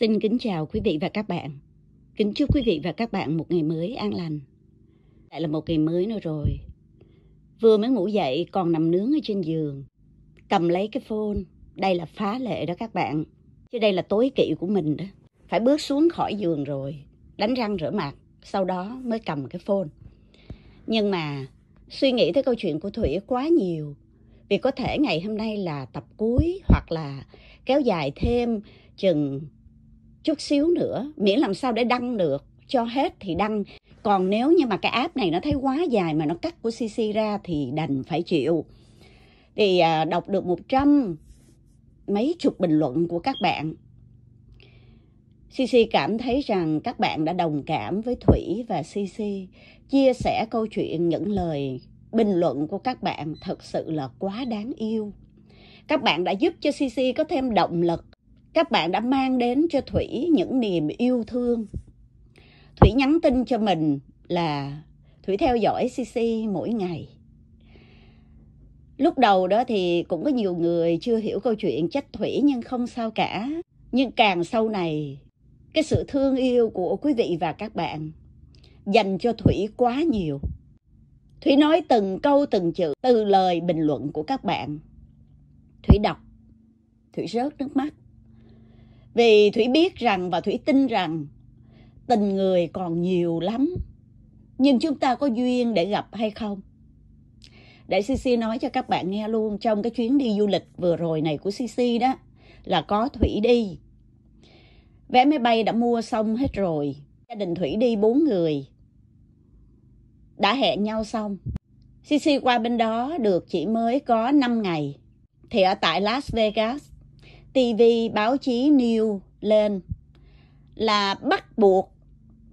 Xin kính chào quý vị và các bạn. Kính chúc quý vị và các bạn một ngày mới an lành. Lại là một ngày mới nữa rồi. Vừa mới ngủ dậy còn nằm nướng ở trên giường. Cầm lấy cái phone. Đây là phá lệ đó các bạn. Chứ đây là tối kỵ của mình đó. Phải bước xuống khỏi giường rồi. Đánh răng rửa mặt. Sau đó mới cầm cái phone. Nhưng mà suy nghĩ tới câu chuyện của Thủy quá nhiều. Vì có thể ngày hôm nay là tập cuối hoặc là kéo dài thêm chừng chút xíu nữa miễn làm sao để đăng được cho hết thì đăng còn nếu như mà cái app này nó thấy quá dài mà nó cắt của CC ra thì đành phải chịu thì à, đọc được một trăm mấy chục bình luận của các bạn CC cảm thấy rằng các bạn đã đồng cảm với Thủy và CC chia sẻ câu chuyện những lời bình luận của các bạn thật sự là quá đáng yêu. Các bạn đã giúp cho CC có thêm động lực các bạn đã mang đến cho Thủy những niềm yêu thương. Thủy nhắn tin cho mình là Thủy theo dõi CC mỗi ngày. Lúc đầu đó thì cũng có nhiều người chưa hiểu câu chuyện trách Thủy nhưng không sao cả. Nhưng càng sau này, cái sự thương yêu của quý vị và các bạn dành cho Thủy quá nhiều. Thủy nói từng câu từng chữ, từ lời bình luận của các bạn. Thủy đọc, Thủy rớt nước mắt. Vì Thủy biết rằng và Thủy tin rằng tình người còn nhiều lắm. Nhưng chúng ta có duyên để gặp hay không? Để CC nói cho các bạn nghe luôn trong cái chuyến đi du lịch vừa rồi này của CC đó là có Thủy đi. Vé máy bay đã mua xong hết rồi. Gia đình Thủy đi bốn người. Đã hẹn nhau xong. CC qua bên đó được chỉ mới có 5 ngày. Thì ở tại Las Vegas TV báo chí new lên là bắt buộc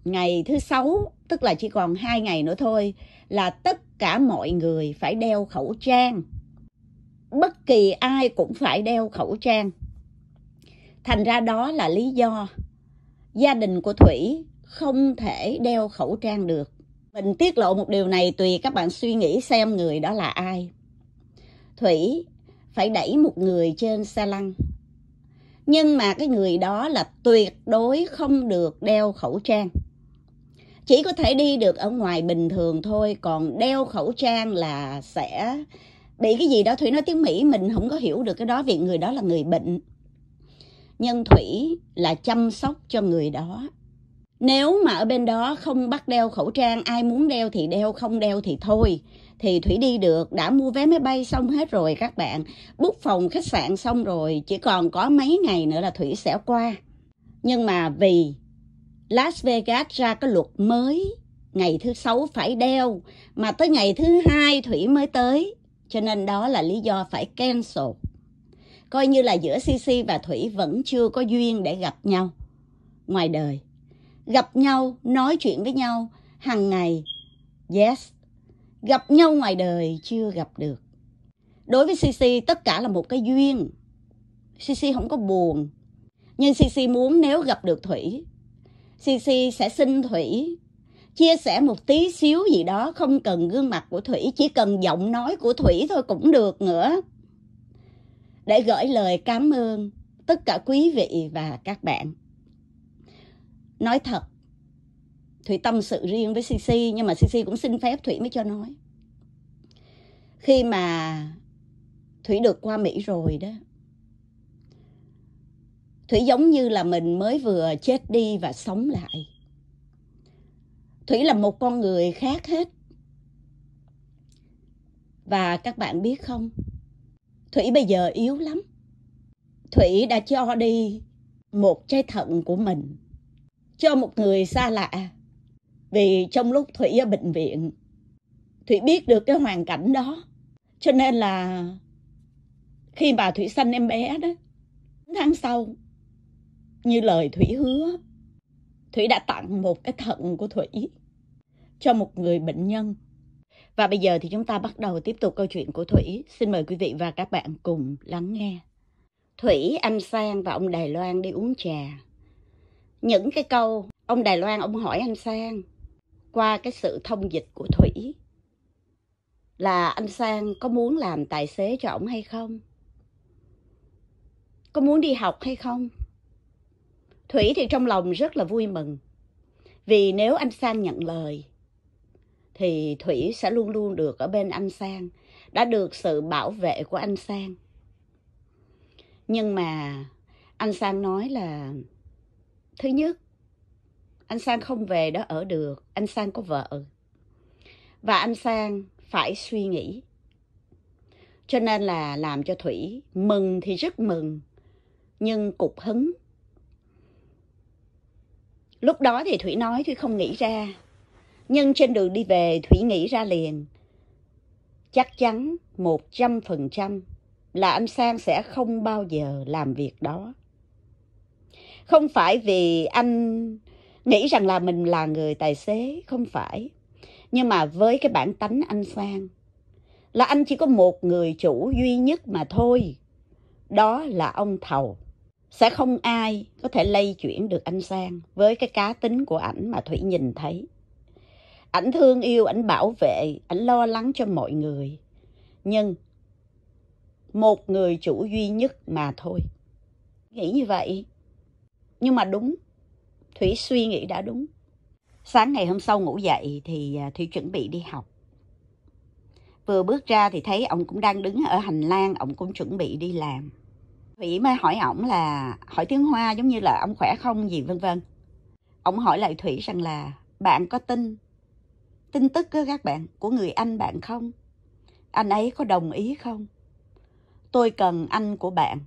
ngày thứ sáu tức là chỉ còn hai ngày nữa thôi là tất cả mọi người phải đeo khẩu trang bất kỳ ai cũng phải đeo khẩu trang thành ra đó là lý do gia đình của thủy không thể đeo khẩu trang được mình tiết lộ một điều này tùy các bạn suy nghĩ xem người đó là ai thủy phải đẩy một người trên xe lăn nhưng mà cái người đó là tuyệt đối không được đeo khẩu trang chỉ có thể đi được ở ngoài bình thường thôi còn đeo khẩu trang là sẽ bị cái gì đó thủy nói tiếng mỹ mình không có hiểu được cái đó vì người đó là người bệnh nhân thủy là chăm sóc cho người đó nếu mà ở bên đó không bắt đeo khẩu trang ai muốn đeo thì đeo không đeo thì thôi thì Thủy đi được, đã mua vé máy bay xong hết rồi các bạn, bút phòng khách sạn xong rồi, chỉ còn có mấy ngày nữa là Thủy sẽ qua. Nhưng mà vì Las Vegas ra cái luật mới, ngày thứ sáu phải đeo, mà tới ngày thứ hai Thủy mới tới, cho nên đó là lý do phải cancel. Coi như là giữa CC và Thủy vẫn chưa có duyên để gặp nhau ngoài đời. Gặp nhau, nói chuyện với nhau hàng ngày. Yes, gặp nhau ngoài đời chưa gặp được đối với cc tất cả là một cái duyên cc không có buồn nhưng cc muốn nếu gặp được thủy cc sẽ xin thủy chia sẻ một tí xíu gì đó không cần gương mặt của thủy chỉ cần giọng nói của thủy thôi cũng được nữa để gửi lời cảm ơn tất cả quý vị và các bạn nói thật Thủy tâm sự riêng với CC nhưng mà CC cũng xin phép Thủy mới cho nói. Khi mà Thủy được qua Mỹ rồi đó, Thủy giống như là mình mới vừa chết đi và sống lại. Thủy là một con người khác hết. Và các bạn biết không, Thủy bây giờ yếu lắm. Thủy đã cho đi một trái thận của mình cho một người xa lạ vì trong lúc Thủy ở bệnh viện, Thủy biết được cái hoàn cảnh đó. Cho nên là khi bà Thủy sanh em bé đó, tháng sau, như lời Thủy hứa, Thủy đã tặng một cái thận của Thủy cho một người bệnh nhân. Và bây giờ thì chúng ta bắt đầu tiếp tục câu chuyện của Thủy. Xin mời quý vị và các bạn cùng lắng nghe. Thủy, anh Sang và ông Đài Loan đi uống trà. Những cái câu ông Đài Loan ông hỏi anh Sang qua cái sự thông dịch của Thủy là anh Sang có muốn làm tài xế cho ổng hay không? Có muốn đi học hay không? Thủy thì trong lòng rất là vui mừng. Vì nếu anh Sang nhận lời, thì Thủy sẽ luôn luôn được ở bên anh Sang, đã được sự bảo vệ của anh Sang. Nhưng mà anh Sang nói là, thứ nhất, anh Sang không về đó ở được, anh Sang có vợ. Và anh Sang phải suy nghĩ. Cho nên là làm cho Thủy mừng thì rất mừng, nhưng cục hứng. Lúc đó thì Thủy nói Thủy không nghĩ ra, nhưng trên đường đi về Thủy nghĩ ra liền. Chắc chắn 100% là anh Sang sẽ không bao giờ làm việc đó. Không phải vì anh nghĩ rằng là mình là người tài xế không phải nhưng mà với cái bản tánh anh Sang là anh chỉ có một người chủ duy nhất mà thôi đó là ông thầu sẽ không ai có thể lây chuyển được anh sang với cái cá tính của ảnh mà thủy nhìn thấy ảnh thương yêu ảnh bảo vệ ảnh lo lắng cho mọi người nhưng một người chủ duy nhất mà thôi nghĩ như vậy nhưng mà đúng Thủy suy nghĩ đã đúng. Sáng ngày hôm sau ngủ dậy thì à, Thủy chuẩn bị đi học. Vừa bước ra thì thấy ông cũng đang đứng ở hành lang, ông cũng chuẩn bị đi làm. Thủy mới hỏi ổng là, hỏi tiếng Hoa giống như là ông khỏe không gì vân vân. Ông hỏi lại Thủy rằng là, bạn có tin, tin tức đó các bạn, của người anh bạn không? Anh ấy có đồng ý không? Tôi cần anh của bạn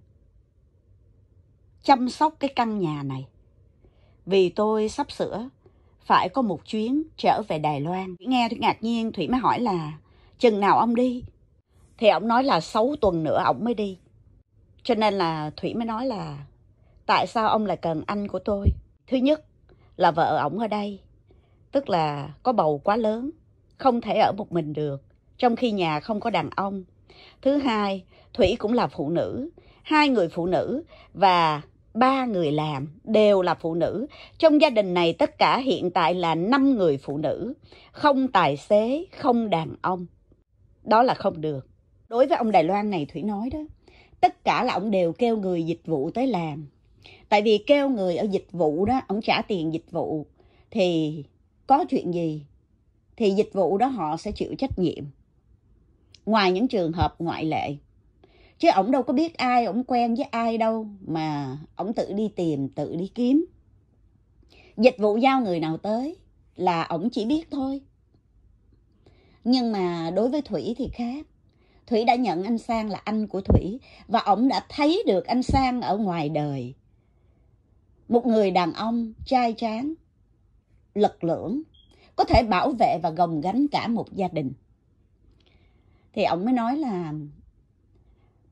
chăm sóc cái căn nhà này vì tôi sắp sửa phải có một chuyến trở về Đài Loan. Nghe Thủy ngạc nhiên, Thủy mới hỏi là chừng nào ông đi? Thì ông nói là 6 tuần nữa ông mới đi. Cho nên là Thủy mới nói là tại sao ông lại cần anh của tôi? Thứ nhất là vợ ông ở đây, tức là có bầu quá lớn, không thể ở một mình được, trong khi nhà không có đàn ông. Thứ hai, Thủy cũng là phụ nữ, hai người phụ nữ và ba người làm đều là phụ nữ. Trong gia đình này tất cả hiện tại là năm người phụ nữ, không tài xế, không đàn ông. Đó là không được. Đối với ông Đài Loan này Thủy nói đó, tất cả là ông đều kêu người dịch vụ tới làm. Tại vì kêu người ở dịch vụ đó, ông trả tiền dịch vụ thì có chuyện gì thì dịch vụ đó họ sẽ chịu trách nhiệm. Ngoài những trường hợp ngoại lệ chứ ổng đâu có biết ai ổng quen với ai đâu mà ổng tự đi tìm tự đi kiếm dịch vụ giao người nào tới là ổng chỉ biết thôi nhưng mà đối với thủy thì khác thủy đã nhận anh sang là anh của thủy và ổng đã thấy được anh sang ở ngoài đời một người đàn ông trai tráng lực lưỡng có thể bảo vệ và gồng gánh cả một gia đình thì ổng mới nói là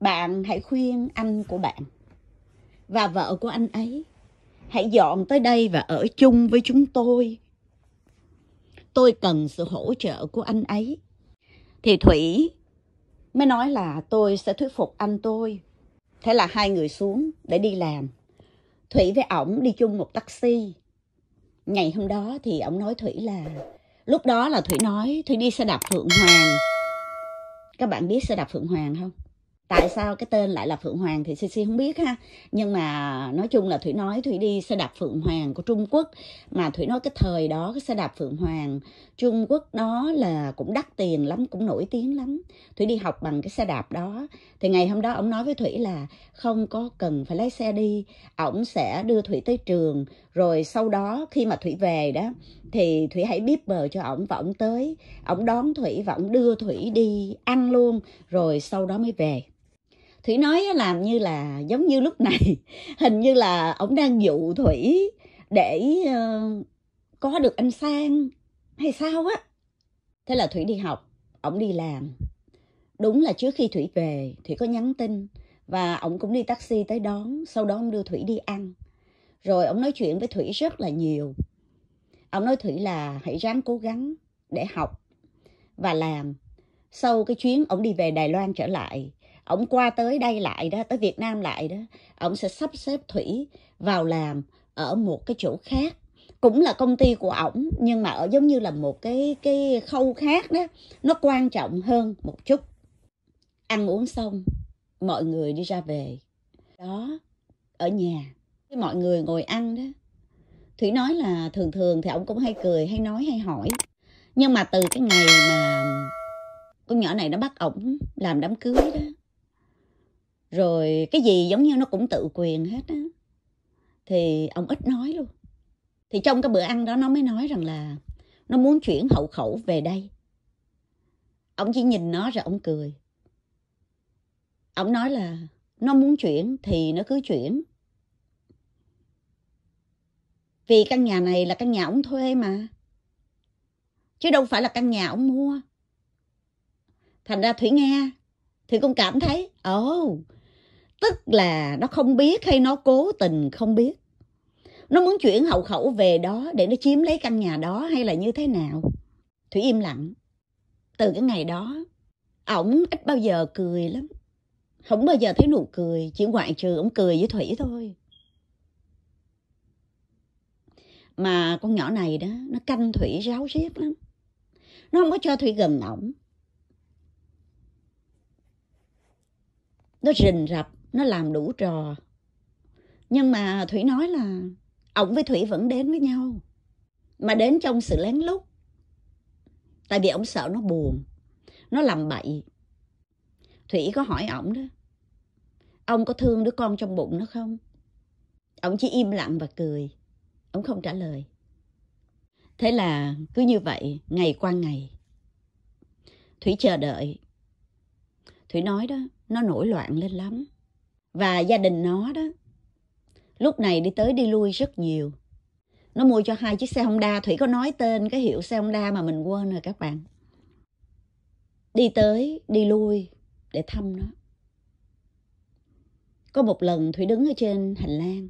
bạn hãy khuyên anh của bạn và vợ của anh ấy hãy dọn tới đây và ở chung với chúng tôi tôi cần sự hỗ trợ của anh ấy thì thủy mới nói là tôi sẽ thuyết phục anh tôi thế là hai người xuống để đi làm thủy với ổng đi chung một taxi ngày hôm đó thì ổng nói thủy là lúc đó là thủy nói thủy đi xe đạp phượng hoàng các bạn biết xe đạp phượng hoàng không tại sao cái tên lại là phượng hoàng thì Cici không biết ha nhưng mà nói chung là thủy nói thủy đi xe đạp phượng hoàng của trung quốc mà thủy nói cái thời đó cái xe đạp phượng hoàng trung quốc đó là cũng đắt tiền lắm cũng nổi tiếng lắm thủy đi học bằng cái xe đạp đó thì ngày hôm đó ông nói với thủy là không có cần phải lái xe đi ổng sẽ đưa thủy tới trường rồi sau đó khi mà thủy về đó thì thủy hãy bíp bờ cho ổng và ổng tới ổng đón thủy và ổng đưa thủy đi ăn luôn rồi sau đó mới về thủy nói làm như là giống như lúc này hình như là ổng đang dụ thủy để ờ, có được anh sang hay sao á thế là thủy đi học ổng đi làm đúng là trước khi thủy về thủy có nhắn tin và ổng cũng đi taxi tới đón sau đó ông đưa thủy đi ăn rồi ông nói chuyện với thủy rất là nhiều ông nói thủy là hãy ráng cố gắng để học và làm sau cái chuyến ông đi về đài loan trở lại ổng qua tới đây lại đó tới Việt Nam lại đó ổng sẽ sắp xếp Thủy vào làm ở một cái chỗ khác cũng là công ty của ổng nhưng mà ở giống như là một cái cái khâu khác đó nó quan trọng hơn một chút ăn uống xong mọi người đi ra về đó ở nhà mọi người ngồi ăn đó thủy nói là thường thường thì ông cũng hay cười hay nói hay hỏi nhưng mà từ cái ngày mà con nhỏ này nó bắt ổng làm đám cưới đó rồi cái gì giống như nó cũng tự quyền hết á thì ông ít nói luôn thì trong cái bữa ăn đó nó mới nói rằng là nó muốn chuyển hậu khẩu về đây ông chỉ nhìn nó rồi ông cười ông nói là nó muốn chuyển thì nó cứ chuyển vì căn nhà này là căn nhà ông thuê mà chứ đâu phải là căn nhà ông mua thành ra thủy nghe thì cũng cảm thấy ồ oh, tức là nó không biết hay nó cố tình không biết nó muốn chuyển hậu khẩu về đó để nó chiếm lấy căn nhà đó hay là như thế nào thủy im lặng từ cái ngày đó ổng ít bao giờ cười lắm không bao giờ thấy nụ cười chỉ ngoại trừ ổng cười với thủy thôi mà con nhỏ này đó nó canh thủy ráo riết lắm nó không có cho thủy gần ổng nó rình rập nó làm đủ trò nhưng mà thủy nói là ổng với thủy vẫn đến với nhau mà đến trong sự lén lút tại vì ổng sợ nó buồn nó làm bậy thủy có hỏi ổng đó ông có thương đứa con trong bụng nó không ổng chỉ im lặng và cười ổng không trả lời thế là cứ như vậy ngày qua ngày thủy chờ đợi thủy nói đó nó nổi loạn lên lắm và gia đình nó đó lúc này đi tới đi lui rất nhiều nó mua cho hai chiếc xe honda thủy có nói tên cái hiệu xe honda mà mình quên rồi các bạn đi tới đi lui để thăm nó có một lần thủy đứng ở trên hành lang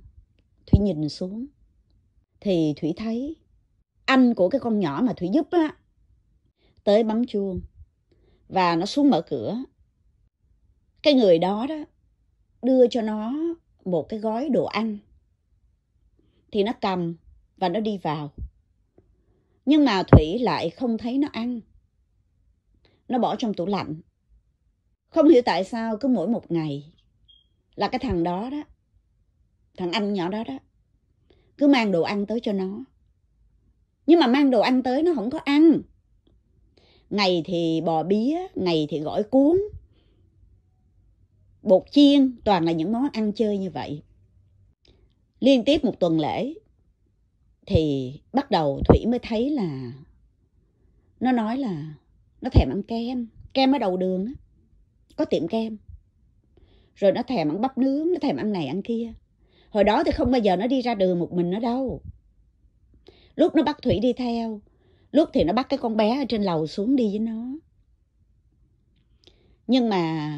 thủy nhìn xuống thì thủy thấy anh của cái con nhỏ mà thủy giúp á tới bấm chuông và nó xuống mở cửa cái người đó đó đưa cho nó một cái gói đồ ăn thì nó cầm và nó đi vào nhưng mà thủy lại không thấy nó ăn nó bỏ trong tủ lạnh không hiểu tại sao cứ mỗi một ngày là cái thằng đó đó thằng anh nhỏ đó đó cứ mang đồ ăn tới cho nó nhưng mà mang đồ ăn tới nó không có ăn ngày thì bò bía ngày thì gỏi cuốn bột chiên toàn là những món ăn chơi như vậy liên tiếp một tuần lễ thì bắt đầu thủy mới thấy là nó nói là nó thèm ăn kem kem ở đầu đường á có tiệm kem rồi nó thèm ăn bắp nướng nó thèm ăn này ăn kia hồi đó thì không bao giờ nó đi ra đường một mình nó đâu lúc nó bắt thủy đi theo lúc thì nó bắt cái con bé ở trên lầu xuống đi với nó nhưng mà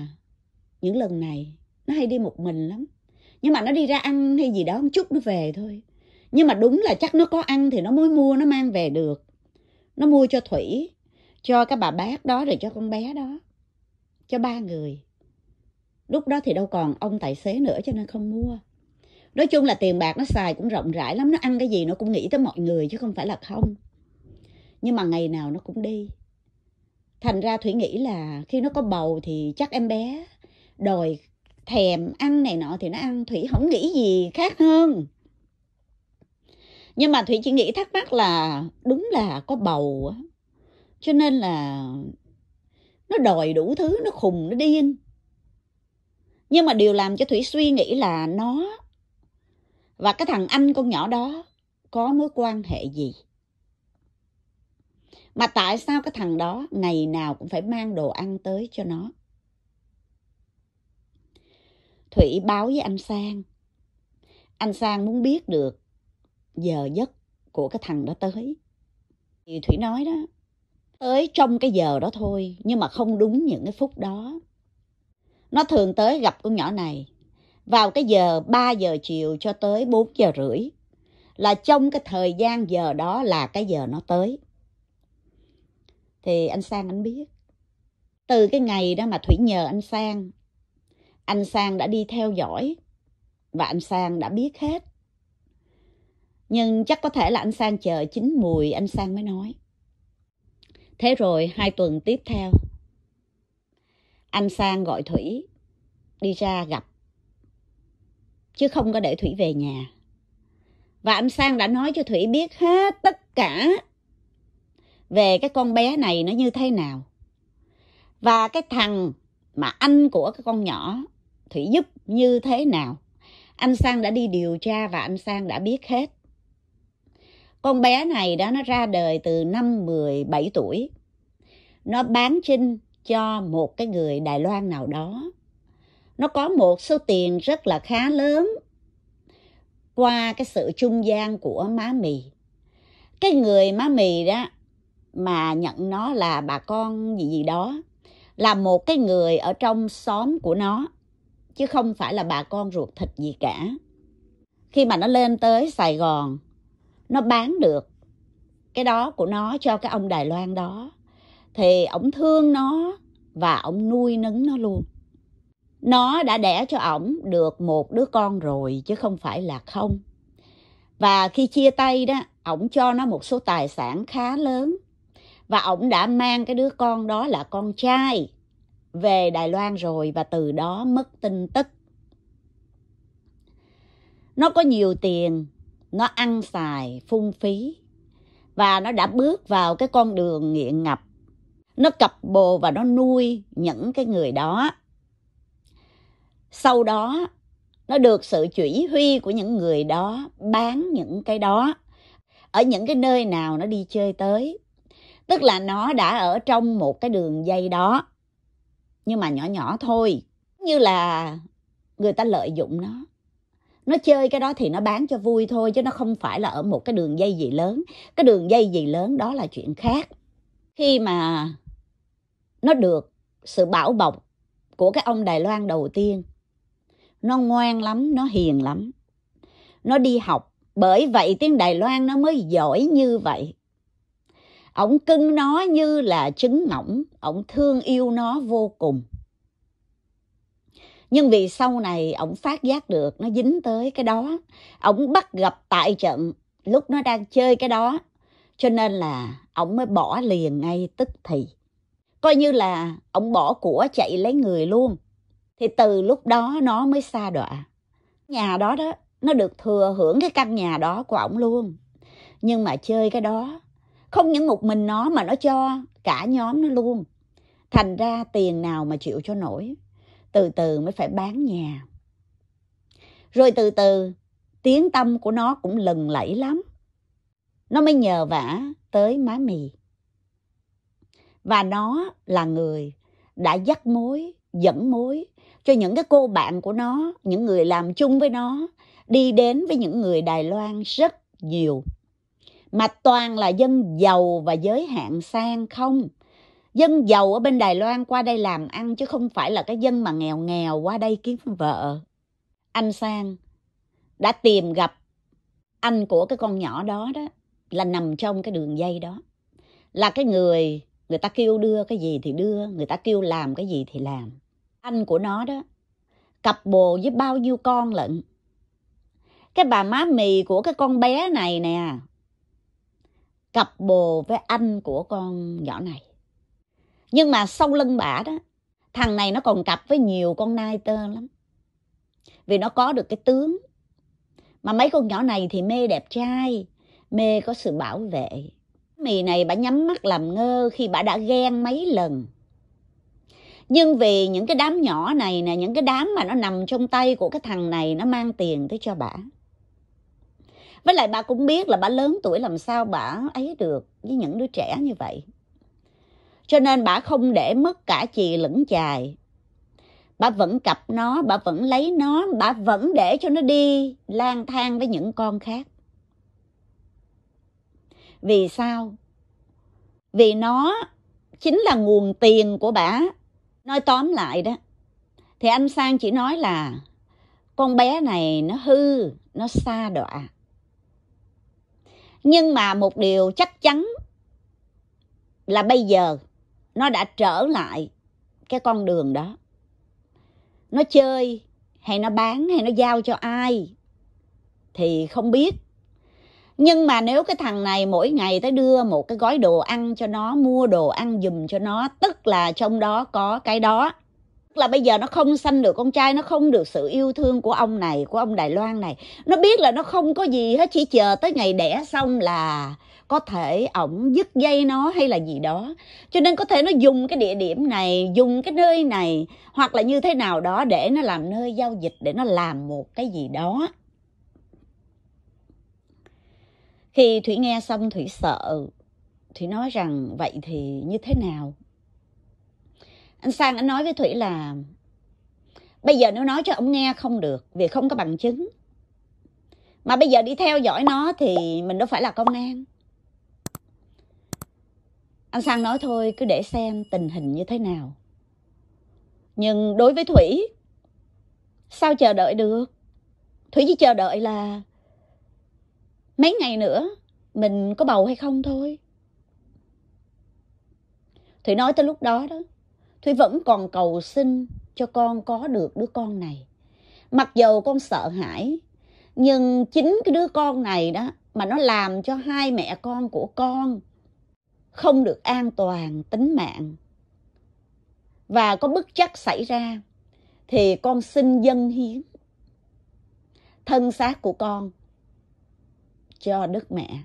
những lần này nó hay đi một mình lắm nhưng mà nó đi ra ăn hay gì đó một chút nó về thôi nhưng mà đúng là chắc nó có ăn thì nó mới mua nó mang về được nó mua cho thủy cho cái bà bác đó rồi cho con bé đó cho ba người lúc đó thì đâu còn ông tài xế nữa cho nên không mua nói chung là tiền bạc nó xài cũng rộng rãi lắm nó ăn cái gì nó cũng nghĩ tới mọi người chứ không phải là không nhưng mà ngày nào nó cũng đi thành ra thủy nghĩ là khi nó có bầu thì chắc em bé đòi thèm ăn này nọ thì nó ăn thủy không nghĩ gì khác hơn nhưng mà thủy chỉ nghĩ thắc mắc là đúng là có bầu á cho nên là nó đòi đủ thứ nó khùng nó điên nhưng mà điều làm cho thủy suy nghĩ là nó và cái thằng anh con nhỏ đó có mối quan hệ gì mà tại sao cái thằng đó ngày nào cũng phải mang đồ ăn tới cho nó Thủy báo với anh Sang. Anh Sang muốn biết được giờ giấc của cái thằng đó tới. Thì Thủy nói đó, tới trong cái giờ đó thôi, nhưng mà không đúng những cái phút đó. Nó thường tới gặp con nhỏ này vào cái giờ 3 giờ chiều cho tới 4 giờ rưỡi. Là trong cái thời gian giờ đó là cái giờ nó tới. Thì anh Sang anh biết. Từ cái ngày đó mà Thủy nhờ anh Sang anh Sang đã đi theo dõi và anh Sang đã biết hết. Nhưng chắc có thể là anh Sang chờ chín mùi anh Sang mới nói. Thế rồi hai tuần tiếp theo, anh Sang gọi Thủy đi ra gặp, chứ không có để Thủy về nhà. Và anh Sang đã nói cho Thủy biết hết tất cả về cái con bé này nó như thế nào. Và cái thằng mà anh của cái con nhỏ Thủy giúp như thế nào. Anh Sang đã đi điều tra và anh Sang đã biết hết. Con bé này đó nó ra đời từ năm 17 tuổi. Nó bán chinh cho một cái người Đài Loan nào đó. Nó có một số tiền rất là khá lớn qua cái sự trung gian của má mì. Cái người má mì đó mà nhận nó là bà con gì gì đó là một cái người ở trong xóm của nó chứ không phải là bà con ruột thịt gì cả. Khi mà nó lên tới Sài Gòn, nó bán được cái đó của nó cho cái ông Đài Loan đó. Thì ổng thương nó và ổng nuôi nấng nó luôn. Nó đã đẻ cho ổng được một đứa con rồi chứ không phải là không. Và khi chia tay đó, ổng cho nó một số tài sản khá lớn. Và ổng đã mang cái đứa con đó là con trai về Đài Loan rồi và từ đó mất tin tức. Nó có nhiều tiền, nó ăn xài, phung phí và nó đã bước vào cái con đường nghiện ngập. Nó cặp bồ và nó nuôi những cái người đó. Sau đó, nó được sự chỉ huy của những người đó bán những cái đó ở những cái nơi nào nó đi chơi tới. Tức là nó đã ở trong một cái đường dây đó nhưng mà nhỏ nhỏ thôi như là người ta lợi dụng nó nó chơi cái đó thì nó bán cho vui thôi chứ nó không phải là ở một cái đường dây gì lớn cái đường dây gì lớn đó là chuyện khác khi mà nó được sự bảo bọc của cái ông đài loan đầu tiên nó ngoan lắm nó hiền lắm nó đi học bởi vậy tiếng đài loan nó mới giỏi như vậy ổng cưng nó như là trứng ngỗng ổng thương yêu nó vô cùng nhưng vì sau này ổng phát giác được nó dính tới cái đó ổng bắt gặp tại trận lúc nó đang chơi cái đó cho nên là ổng mới bỏ liền ngay tức thì coi như là ổng bỏ của chạy lấy người luôn thì từ lúc đó nó mới xa đọa nhà đó đó nó được thừa hưởng cái căn nhà đó của ổng luôn nhưng mà chơi cái đó không những một mình nó mà nó cho cả nhóm nó luôn thành ra tiền nào mà chịu cho nổi từ từ mới phải bán nhà rồi từ từ tiếng tâm của nó cũng lừng lẫy lắm nó mới nhờ vả tới má mì và nó là người đã dắt mối dẫn mối cho những cái cô bạn của nó những người làm chung với nó đi đến với những người đài loan rất nhiều mà toàn là dân giàu và giới hạn sang không dân giàu ở bên đài loan qua đây làm ăn chứ không phải là cái dân mà nghèo nghèo qua đây kiếm vợ anh sang đã tìm gặp anh của cái con nhỏ đó đó là nằm trong cái đường dây đó là cái người người ta kêu đưa cái gì thì đưa người ta kêu làm cái gì thì làm anh của nó đó cặp bồ với bao nhiêu con lận cái bà má mì của cái con bé này nè cặp bồ với anh của con nhỏ này. Nhưng mà sau lưng bả đó, thằng này nó còn cặp với nhiều con nai tơ lắm. Vì nó có được cái tướng. Mà mấy con nhỏ này thì mê đẹp trai, mê có sự bảo vệ. Mì này bà nhắm mắt làm ngơ khi bà đã ghen mấy lần. Nhưng vì những cái đám nhỏ này nè, những cái đám mà nó nằm trong tay của cái thằng này nó mang tiền tới cho bả với lại bà cũng biết là bà lớn tuổi làm sao bà ấy được với những đứa trẻ như vậy cho nên bà không để mất cả chì lẫn chài bà vẫn cặp nó bà vẫn lấy nó bà vẫn để cho nó đi lang thang với những con khác vì sao vì nó chính là nguồn tiền của bà nói tóm lại đó thì anh sang chỉ nói là con bé này nó hư nó xa đọa nhưng mà một điều chắc chắn là bây giờ nó đã trở lại cái con đường đó nó chơi hay nó bán hay nó giao cho ai thì không biết nhưng mà nếu cái thằng này mỗi ngày tới đưa một cái gói đồ ăn cho nó mua đồ ăn dùm cho nó tức là trong đó có cái đó là bây giờ nó không sanh được con trai nó không được sự yêu thương của ông này của ông đài loan này nó biết là nó không có gì hết chỉ chờ tới ngày đẻ xong là có thể ổng dứt dây nó hay là gì đó cho nên có thể nó dùng cái địa điểm này dùng cái nơi này hoặc là như thế nào đó để nó làm nơi giao dịch để nó làm một cái gì đó khi thủy nghe xong thủy sợ thủy nói rằng vậy thì như thế nào anh sang anh nói với thủy là bây giờ nếu nói cho ông nghe không được vì không có bằng chứng mà bây giờ đi theo dõi nó thì mình đâu phải là công an anh sang nói thôi cứ để xem tình hình như thế nào nhưng đối với thủy sao chờ đợi được thủy chỉ chờ đợi là mấy ngày nữa mình có bầu hay không thôi thủy nói tới lúc đó đó Thúy vẫn còn cầu xin cho con có được đứa con này. Mặc dầu con sợ hãi, nhưng chính cái đứa con này đó mà nó làm cho hai mẹ con của con không được an toàn tính mạng. Và có bất chắc xảy ra thì con xin dân hiến thân xác của con cho Đức Mẹ.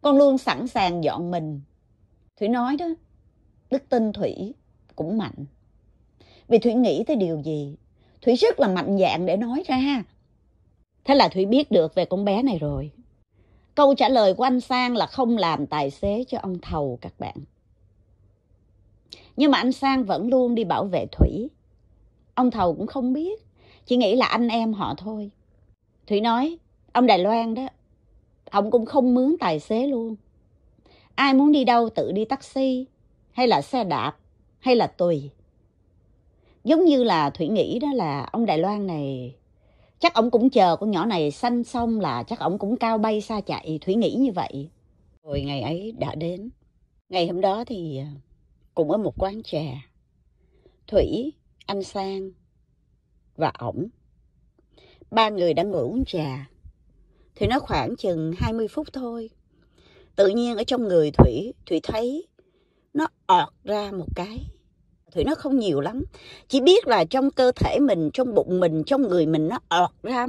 Con luôn sẵn sàng dọn mình. Thủy nói đó, đức tin Thủy cũng mạnh. Vì Thủy nghĩ tới điều gì, Thủy rất là mạnh dạng để nói ra. Thế là Thủy biết được về con bé này rồi. Câu trả lời của anh Sang là không làm tài xế cho ông thầu các bạn. Nhưng mà anh Sang vẫn luôn đi bảo vệ Thủy. Ông thầu cũng không biết, chỉ nghĩ là anh em họ thôi. Thủy nói, ông Đài Loan đó, ông cũng không mướn tài xế luôn. Ai muốn đi đâu tự đi taxi hay là xe đạp hay là tùy. Giống như là Thủy nghĩ đó là ông Đài Loan này, chắc ông cũng chờ con nhỏ này sanh xong là chắc ông cũng cao bay xa chạy, Thủy nghĩ như vậy. Rồi ngày ấy đã đến, ngày hôm đó thì à, cùng ở một quán trà. Thủy, anh Sang và ổng. Ba người đang ngồi uống trà. Thì nó khoảng chừng 20 phút thôi. Tự nhiên ở trong người Thủy, Thủy thấy nó ọt ra một cái thì nó không nhiều lắm chỉ biết là trong cơ thể mình trong bụng mình trong người mình nó ọt ra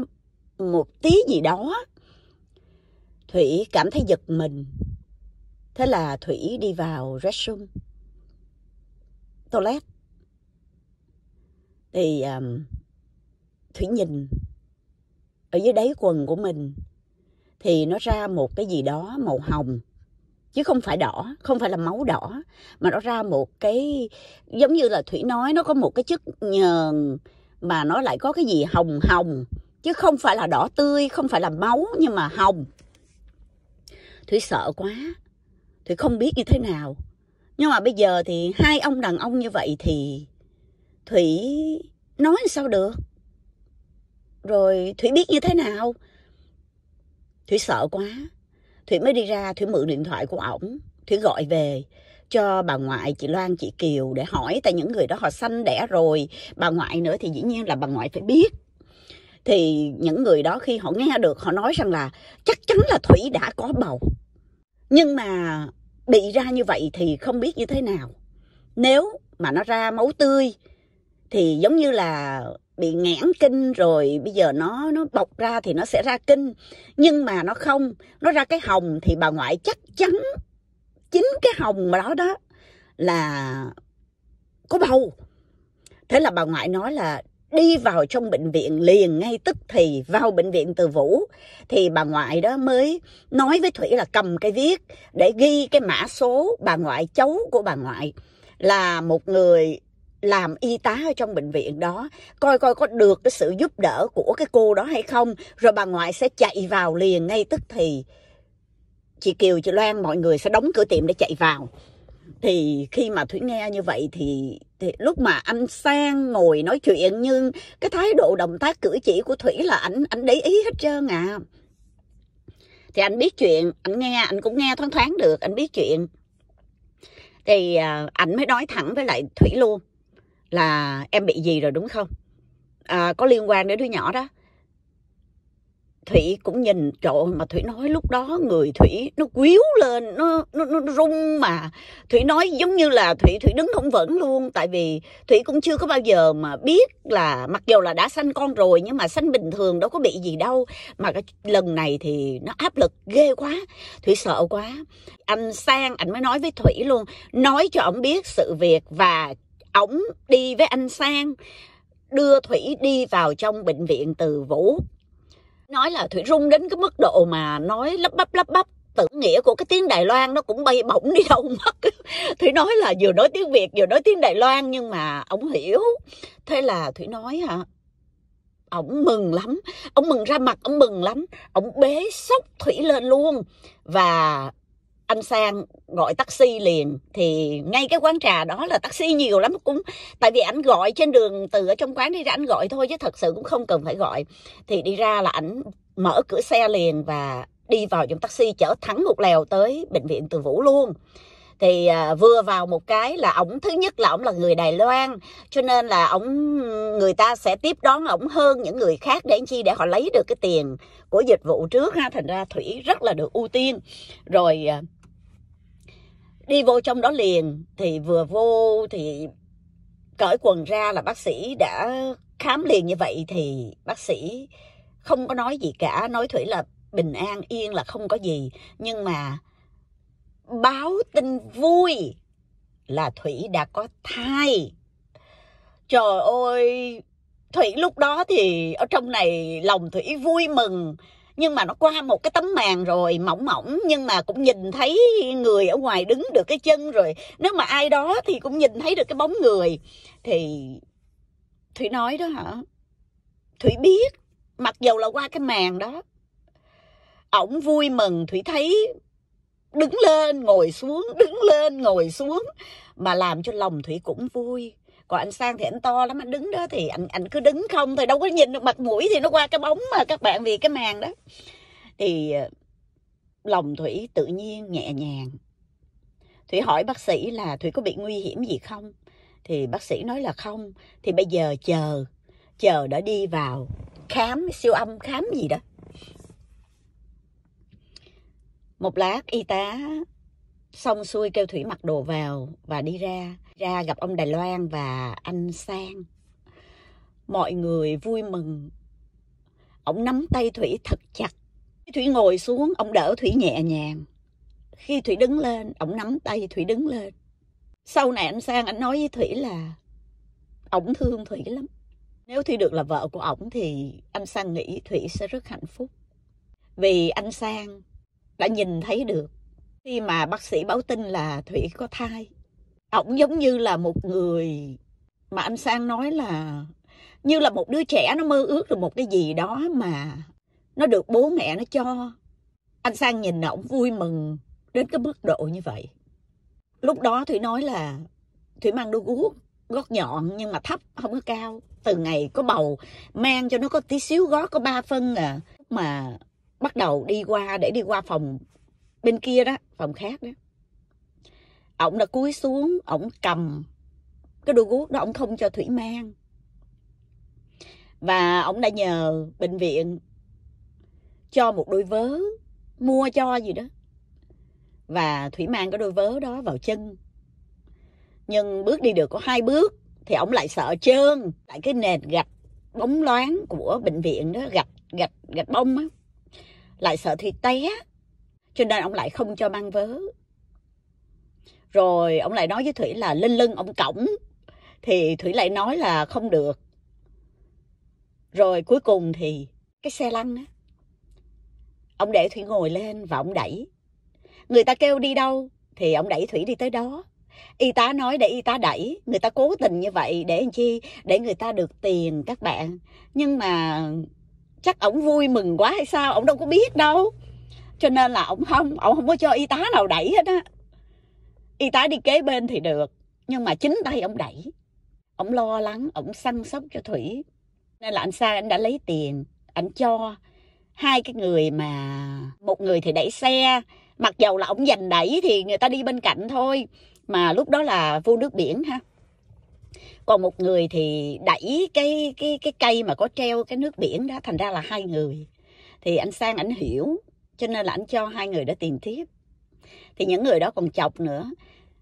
một tí gì đó thủy cảm thấy giật mình thế là thủy đi vào restroom toilet thì um, thủy nhìn ở dưới đáy quần của mình thì nó ra một cái gì đó màu hồng chứ không phải đỏ không phải là máu đỏ mà nó ra một cái giống như là thủy nói nó có một cái chất nhờn mà nó lại có cái gì hồng hồng chứ không phải là đỏ tươi không phải là máu nhưng mà hồng thủy sợ quá thủy không biết như thế nào nhưng mà bây giờ thì hai ông đàn ông như vậy thì thủy nói sao được rồi thủy biết như thế nào thủy sợ quá Thủy mới đi ra, Thủy mượn điện thoại của ổng, Thủy gọi về cho bà ngoại chị Loan chị Kiều để hỏi tại những người đó họ sanh đẻ rồi bà ngoại nữa thì dĩ nhiên là bà ngoại phải biết thì những người đó khi họ nghe được họ nói rằng là chắc chắn là Thủy đã có bầu nhưng mà bị ra như vậy thì không biết như thế nào nếu mà nó ra máu tươi thì giống như là bị nghẽn kinh rồi bây giờ nó nó bọc ra thì nó sẽ ra kinh nhưng mà nó không nó ra cái hồng thì bà ngoại chắc chắn chính cái hồng mà đó đó là có bầu thế là bà ngoại nói là đi vào trong bệnh viện liền ngay tức thì vào bệnh viện từ vũ thì bà ngoại đó mới nói với thủy là cầm cái viết để ghi cái mã số bà ngoại cháu của bà ngoại là một người làm y tá ở trong bệnh viện đó coi coi có được cái sự giúp đỡ của cái cô đó hay không rồi bà ngoại sẽ chạy vào liền ngay tức thì chị kiều chị loan mọi người sẽ đóng cửa tiệm để chạy vào thì khi mà Thủy nghe như vậy thì, thì lúc mà anh sang ngồi nói chuyện nhưng cái thái độ động tác cử chỉ của thủy là ảnh ảnh để ý hết trơn à thì anh biết chuyện anh nghe anh cũng nghe thoáng thoáng được anh biết chuyện thì à, ảnh mới nói thẳng với lại thủy luôn là em bị gì rồi đúng không à, có liên quan đến đứa nhỏ đó thủy cũng nhìn chỗ mà thủy nói lúc đó người thủy nó quýu lên nó, nó nó rung mà thủy nói giống như là thủy thủy đứng không vững luôn tại vì thủy cũng chưa có bao giờ mà biết là mặc dù là đã sanh con rồi nhưng mà sanh bình thường đâu có bị gì đâu mà cái lần này thì nó áp lực ghê quá thủy sợ quá anh sang anh mới nói với thủy luôn nói cho ông biết sự việc và ổng đi với anh sang đưa thủy đi vào trong bệnh viện từ vũ nói là thủy rung đến cái mức độ mà nói lấp bắp lấp bắp tưởng nghĩa của cái tiếng Đài Loan nó cũng bay bổng đi đâu mất. Thủy nói là vừa nói tiếng Việt vừa nói tiếng Đài Loan nhưng mà ổng hiểu. Thế là Thủy nói hả? ổng mừng lắm, ổng mừng ra mặt, ổng mừng lắm. ổng bế sốc Thủy lên luôn và anh sang gọi taxi liền thì ngay cái quán trà đó là taxi nhiều lắm cũng tại vì ảnh gọi trên đường từ ở trong quán đi ra ảnh gọi thôi chứ thật sự cũng không cần phải gọi thì đi ra là ảnh mở cửa xe liền và đi vào trong taxi chở thắng một lèo tới bệnh viện từ vũ luôn thì à, vừa vào một cái là ổng thứ nhất là ổng là người Đài Loan cho nên là ổng người ta sẽ tiếp đón ổng hơn những người khác để chi để họ lấy được cái tiền của dịch vụ trước ha thành ra thủy rất là được ưu tiên rồi à, đi vô trong đó liền thì vừa vô thì cởi quần ra là bác sĩ đã khám liền như vậy thì bác sĩ không có nói gì cả nói thủy là bình an yên là không có gì nhưng mà báo tin vui là thủy đã có thai trời ơi thủy lúc đó thì ở trong này lòng thủy vui mừng nhưng mà nó qua một cái tấm màn rồi mỏng mỏng nhưng mà cũng nhìn thấy người ở ngoài đứng được cái chân rồi nếu mà ai đó thì cũng nhìn thấy được cái bóng người thì thủy nói đó hả thủy biết mặc dầu là qua cái màn đó ổng vui mừng thủy thấy đứng lên ngồi xuống đứng lên ngồi xuống mà làm cho lòng thủy cũng vui còn anh sang thì anh to lắm anh đứng đó thì anh anh cứ đứng không thôi đâu có nhìn được mặt mũi thì nó qua cái bóng mà các bạn vì cái màn đó thì ờ, lòng thủy tự nhiên nhẹ nhàng thủy hỏi bác sĩ là thủy có bị nguy hiểm gì không thì bác sĩ nói là không thì bây giờ chờ chờ đã đi vào khám siêu âm khám gì đó một lát y tá xong xuôi kêu thủy mặc đồ vào và đi ra ra gặp ông Đài Loan và anh Sang. Mọi người vui mừng. Ông nắm tay Thủy thật chặt. Thủy ngồi xuống, ông đỡ Thủy nhẹ nhàng. Khi Thủy đứng lên, ông nắm tay Thủy đứng lên. Sau này anh Sang anh nói với Thủy là ông thương Thủy lắm. Nếu Thủy được là vợ của ổng thì anh Sang nghĩ Thủy sẽ rất hạnh phúc. Vì anh Sang đã nhìn thấy được khi mà bác sĩ báo tin là Thủy có thai ổng giống như là một người mà anh sang nói là như là một đứa trẻ nó mơ ước được một cái gì đó mà nó được bố mẹ nó cho anh sang nhìn ổng vui mừng đến cái mức độ như vậy lúc đó thủy nói là thủy mang đôi guốc gót nhọn nhưng mà thấp không có cao từ ngày có bầu mang cho nó có tí xíu gót có ba phân à mà bắt đầu đi qua để đi qua phòng bên kia đó phòng khác đó ổng đã cúi xuống ổng cầm cái đôi guốc đó ổng không cho thủy mang và ổng đã nhờ bệnh viện cho một đôi vớ mua cho gì đó và thủy mang cái đôi vớ đó vào chân nhưng bước đi được có hai bước thì ổng lại sợ trơn tại cái nền gạch bóng loáng của bệnh viện đó gạch gạch gạch bông á lại sợ thì té cho nên ông lại không cho mang vớ rồi ông lại nói với thủy là lên lưng ông cổng thì thủy lại nói là không được rồi cuối cùng thì cái xe lăn á ông để thủy ngồi lên và ông đẩy người ta kêu đi đâu thì ông đẩy thủy đi tới đó y tá nói để y tá đẩy người ta cố tình như vậy để làm chi để người ta được tiền các bạn nhưng mà chắc ổng vui mừng quá hay sao ổng đâu có biết đâu cho nên là ổng không ổng không có cho y tá nào đẩy hết á y tá đi kế bên thì được nhưng mà chính tay ông đẩy ông lo lắng ông săn sóc cho thủy nên là anh sa anh đã lấy tiền anh cho hai cái người mà một người thì đẩy xe mặc dầu là ông giành đẩy thì người ta đi bên cạnh thôi mà lúc đó là vô nước biển ha còn một người thì đẩy cái cái cái cây mà có treo cái nước biển đó thành ra là hai người thì anh sang ảnh hiểu cho nên là anh cho hai người đó tiền tiếp thì những người đó còn chọc nữa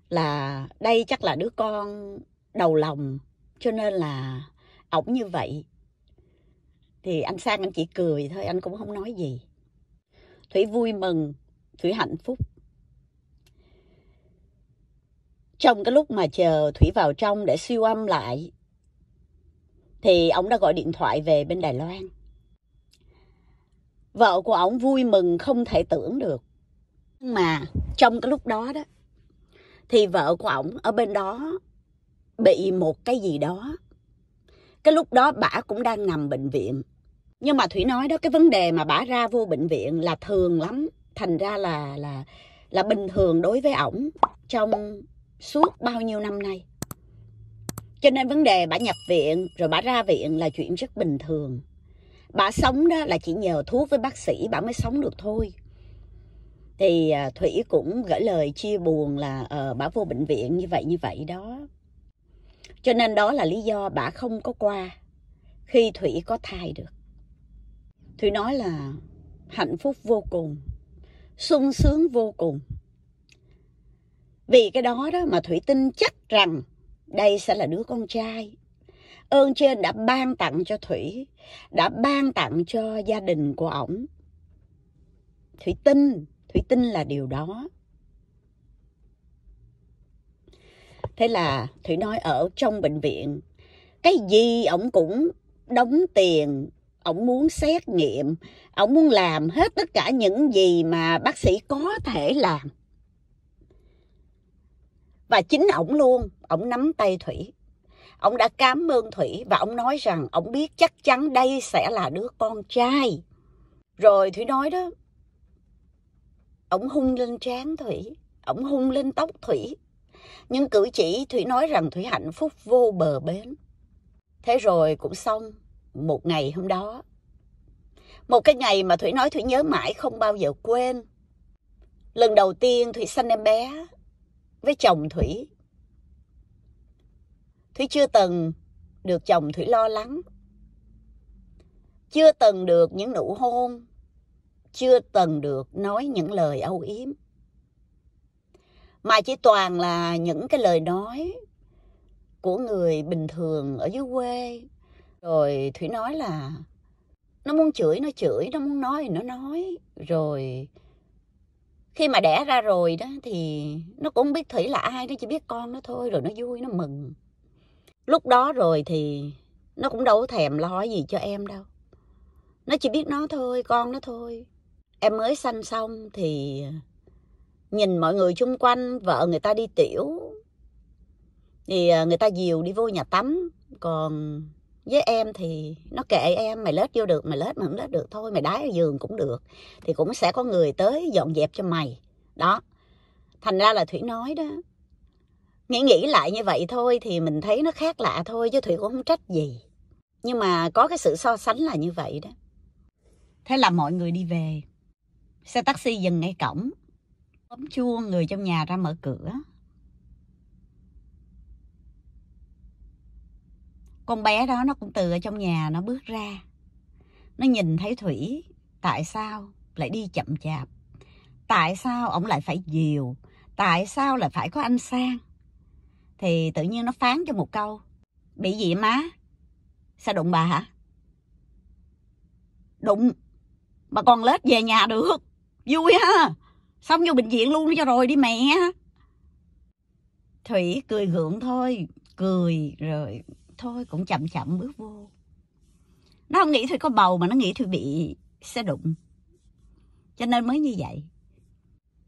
là đây chắc là đứa con đầu lòng cho nên là ổng như vậy thì anh sang anh chỉ cười thôi anh cũng không nói gì thủy vui mừng thủy hạnh phúc trong cái lúc mà chờ thủy vào trong để siêu âm lại thì ông đã gọi điện thoại về bên đài loan vợ của ông vui mừng không thể tưởng được mà trong cái lúc đó đó thì vợ của ổng ở bên đó bị một cái gì đó cái lúc đó bả cũng đang nằm bệnh viện nhưng mà thủy nói đó cái vấn đề mà bả ra vô bệnh viện là thường lắm thành ra là là là bình thường đối với ổng trong suốt bao nhiêu năm nay cho nên vấn đề bà nhập viện rồi bà ra viện là chuyện rất bình thường bà sống đó là chỉ nhờ thuốc với bác sĩ bà mới sống được thôi thì à, thủy cũng gửi lời chia buồn là uh, bà vô bệnh viện như vậy như vậy đó cho nên đó là lý do bà không có qua khi thủy có thai được thủy nói là hạnh phúc vô cùng sung sướng vô cùng vì cái đó đó mà thủy tin chắc rằng đây sẽ là đứa con trai ơn trên đã ban tặng cho thủy đã ban tặng cho gia đình của ổng thủy tin thủy tin là điều đó thế là thủy nói ở trong bệnh viện cái gì ổng cũng đóng tiền ổng muốn xét nghiệm ổng muốn làm hết tất cả những gì mà bác sĩ có thể làm và chính ổng luôn ổng nắm tay thủy ông đã cảm ơn thủy và ông nói rằng ông biết chắc chắn đây sẽ là đứa con trai rồi thủy nói đó ổng hung lên trán thủy ổng hung lên tóc thủy nhưng cử chỉ thủy nói rằng thủy hạnh phúc vô bờ bến thế rồi cũng xong một ngày hôm đó một cái ngày mà thủy nói thủy nhớ mãi không bao giờ quên lần đầu tiên thủy sanh em bé với chồng thủy thủy chưa từng được chồng thủy lo lắng chưa từng được những nụ hôn chưa từng được nói những lời âu yếm mà chỉ toàn là những cái lời nói của người bình thường ở dưới quê rồi thủy nói là nó muốn chửi nó chửi nó muốn nói thì nó nói rồi khi mà đẻ ra rồi đó thì nó cũng biết thủy là ai nó chỉ biết con nó thôi rồi nó vui nó mừng lúc đó rồi thì nó cũng đâu có thèm lo gì cho em đâu nó chỉ biết nó thôi con nó thôi em mới sanh xong thì nhìn mọi người xung quanh vợ người ta đi tiểu thì à, người ta dìu đi vô nhà tắm còn với em thì nó kệ em mày lết vô được mày lết mà không lết được thôi mày đái ở giường cũng được thì cũng sẽ có người tới dọn dẹp cho mày đó thành ra là thủy nói đó nghĩ nghĩ lại như vậy thôi thì mình thấy nó khác lạ thôi chứ thủy cũng không trách gì nhưng mà có cái sự so sánh là như vậy đó thế là mọi người đi về Xe taxi dừng ngay cổng. Bấm chuông người trong nhà ra mở cửa. Con bé đó nó cũng từ ở trong nhà nó bước ra. Nó nhìn thấy Thủy. Tại sao lại đi chậm chạp? Tại sao ông lại phải dìu? Tại sao lại phải có anh Sang? Thì tự nhiên nó phán cho một câu. Bị gì má? Sao đụng bà hả? Đụng. Mà con lết về nhà được vui ha xong vô bệnh viện luôn cho rồi đi mẹ thủy cười gượng thôi cười rồi thôi cũng chậm chậm bước vô nó không nghĩ thủy có bầu mà nó nghĩ thủy bị xe đụng cho nên mới như vậy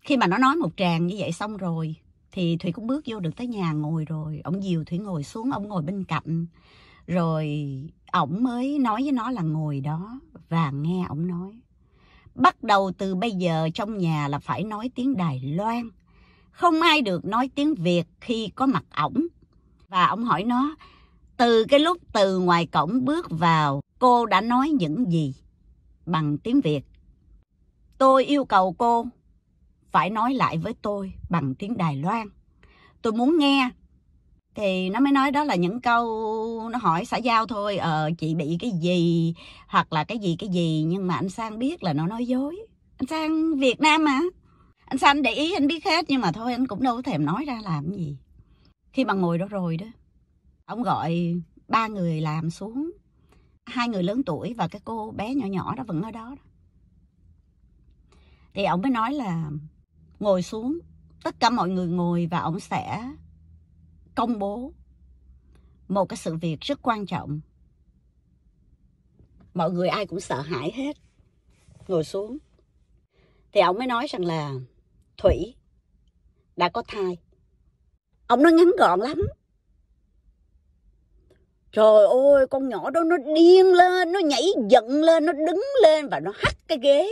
khi mà nó nói một tràng như vậy xong rồi thì thủy cũng bước vô được tới nhà ngồi rồi ông diều thủy ngồi xuống ông ngồi bên cạnh rồi ổng mới nói với nó là ngồi đó và nghe ổng nói Bắt đầu từ bây giờ trong nhà là phải nói tiếng Đài Loan. Không ai được nói tiếng Việt khi có mặt ổng. Và ông hỏi nó, từ cái lúc từ ngoài cổng bước vào, cô đã nói những gì bằng tiếng Việt? Tôi yêu cầu cô phải nói lại với tôi bằng tiếng Đài Loan. Tôi muốn nghe thì nó mới nói đó là những câu nó hỏi xã giao thôi ờ chị bị cái gì hoặc là cái gì cái gì nhưng mà anh sang biết là nó nói dối anh sang việt nam mà anh sang để ý anh biết hết nhưng mà thôi anh cũng đâu có thèm nói ra làm gì khi mà ngồi đó rồi đó ông gọi ba người làm xuống hai người lớn tuổi và cái cô bé nhỏ nhỏ đó vẫn ở đó, đó. thì ông mới nói là ngồi xuống tất cả mọi người ngồi và ông sẽ công bố một cái sự việc rất quan trọng. Mọi người ai cũng sợ hãi hết. Ngồi xuống. Thì ông mới nói rằng là Thủy đã có thai. Ông nói ngắn gọn lắm. Trời ơi, con nhỏ đó nó điên lên, nó nhảy giận lên, nó đứng lên và nó hắt cái ghế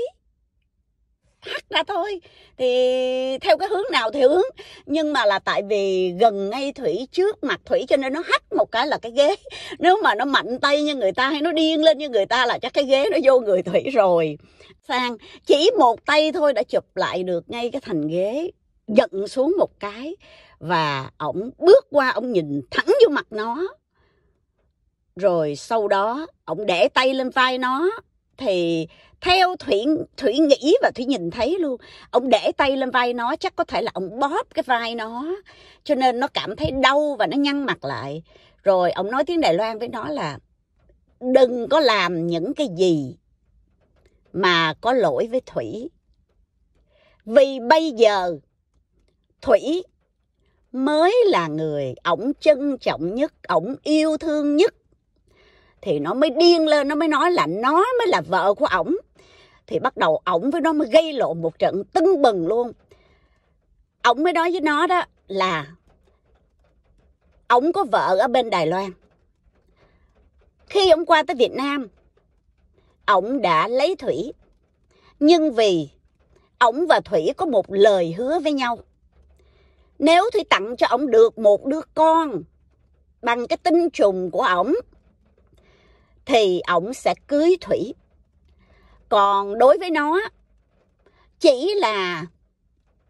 thoát ra thôi thì theo cái hướng nào thì hướng nhưng mà là tại vì gần ngay thủy trước mặt thủy cho nên nó hắt một cái là cái ghế nếu mà nó mạnh tay như người ta hay nó điên lên như người ta là chắc cái ghế nó vô người thủy rồi sang chỉ một tay thôi đã chụp lại được ngay cái thành ghế giận xuống một cái và ổng bước qua ổng nhìn thẳng vô mặt nó rồi sau đó ổng để tay lên vai nó thì theo thủy thủy nghĩ và thủy nhìn thấy luôn ông để tay lên vai nó chắc có thể là ông bóp cái vai nó cho nên nó cảm thấy đau và nó nhăn mặt lại rồi ông nói tiếng đài loan với nó là đừng có làm những cái gì mà có lỗi với thủy vì bây giờ thủy mới là người ổng trân trọng nhất ổng yêu thương nhất thì nó mới điên lên nó mới nói là nó mới là vợ của ổng thì bắt đầu ổng với nó mới gây lộn một trận tưng bừng luôn ổng mới nói với nó đó là ổng có vợ ở bên đài loan khi ổng qua tới việt nam ổng đã lấy thủy nhưng vì ổng và thủy có một lời hứa với nhau nếu thủy tặng cho ổng được một đứa con bằng cái tinh trùng của ổng thì ổng sẽ cưới thủy còn đối với nó chỉ là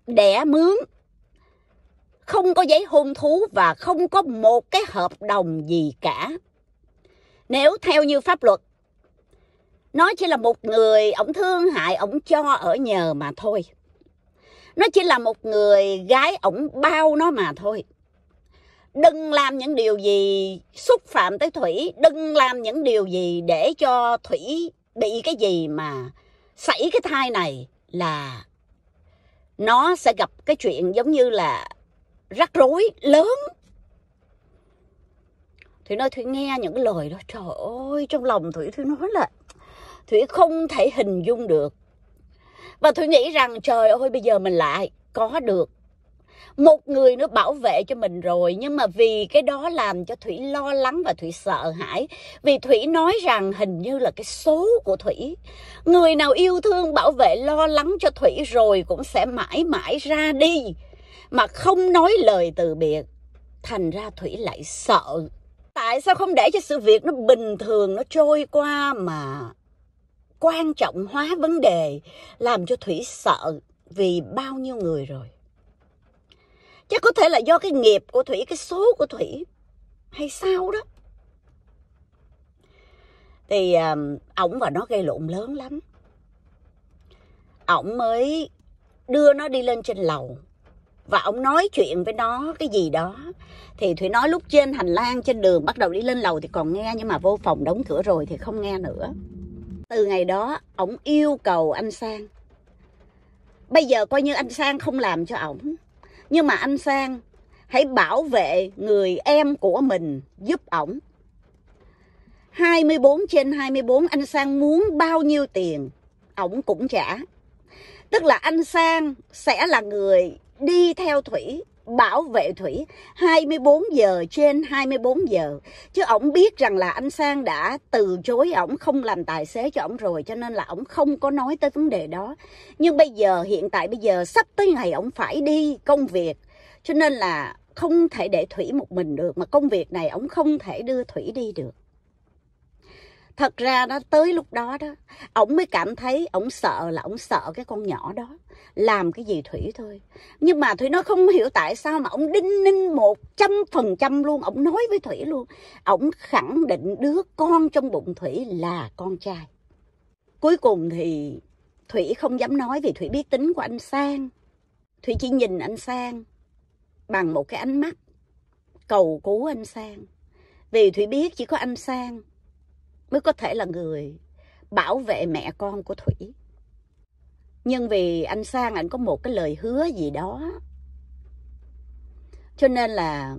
đẻ mướn không có giấy hôn thú và không có một cái hợp đồng gì cả nếu theo như pháp luật nó chỉ là một người ổng thương hại ổng cho ở nhờ mà thôi nó chỉ là một người gái ổng bao nó mà thôi đừng làm những điều gì xúc phạm tới thủy đừng làm những điều gì để cho thủy bị cái gì mà xảy cái thai này là nó sẽ gặp cái chuyện giống như là rắc rối lớn thủy nói thủy nghe những cái lời đó trời ơi trong lòng thủy thủy nói là thủy không thể hình dung được và thủy nghĩ rằng trời ơi bây giờ mình lại có được một người nữa bảo vệ cho mình rồi nhưng mà vì cái đó làm cho thủy lo lắng và thủy sợ hãi vì thủy nói rằng hình như là cái số của thủy người nào yêu thương bảo vệ lo lắng cho thủy rồi cũng sẽ mãi mãi ra đi mà không nói lời từ biệt thành ra thủy lại sợ tại sao không để cho sự việc nó bình thường nó trôi qua mà quan trọng hóa vấn đề làm cho thủy sợ vì bao nhiêu người rồi chắc có thể là do cái nghiệp của thủy cái số của thủy hay sao đó thì à, ổng và nó gây lộn lớn lắm ổng mới đưa nó đi lên trên lầu và ông nói chuyện với nó cái gì đó thì thủy nói lúc trên hành lang trên đường bắt đầu đi lên lầu thì còn nghe nhưng mà vô phòng đóng cửa rồi thì không nghe nữa từ ngày đó ổng yêu cầu anh sang bây giờ coi như anh sang không làm cho ổng nhưng mà anh sang hãy bảo vệ người em của mình giúp ổng 24 trên 24 anh sang muốn bao nhiêu tiền ổng cũng trả tức là anh sang sẽ là người đi theo thủy bảo vệ Thủy 24 giờ trên 24 giờ. Chứ ổng biết rằng là anh Sang đã từ chối ổng không làm tài xế cho ổng rồi cho nên là ổng không có nói tới vấn đề đó. Nhưng bây giờ hiện tại bây giờ sắp tới ngày ổng phải đi công việc. Cho nên là không thể để Thủy một mình được mà công việc này ổng không thể đưa Thủy đi được thật ra nó tới lúc đó đó ổng mới cảm thấy ổng sợ là ổng sợ cái con nhỏ đó làm cái gì thủy thôi nhưng mà thủy nó không hiểu tại sao mà ổng đinh ninh một trăm phần trăm luôn ổng nói với thủy luôn ổng khẳng định đứa con trong bụng thủy là con trai cuối cùng thì thủy không dám nói vì thủy biết tính của anh sang thủy chỉ nhìn anh sang bằng một cái ánh mắt cầu cứu anh sang vì thủy biết chỉ có anh sang mới có thể là người bảo vệ mẹ con của Thủy. Nhưng vì anh Sang anh có một cái lời hứa gì đó. Cho nên là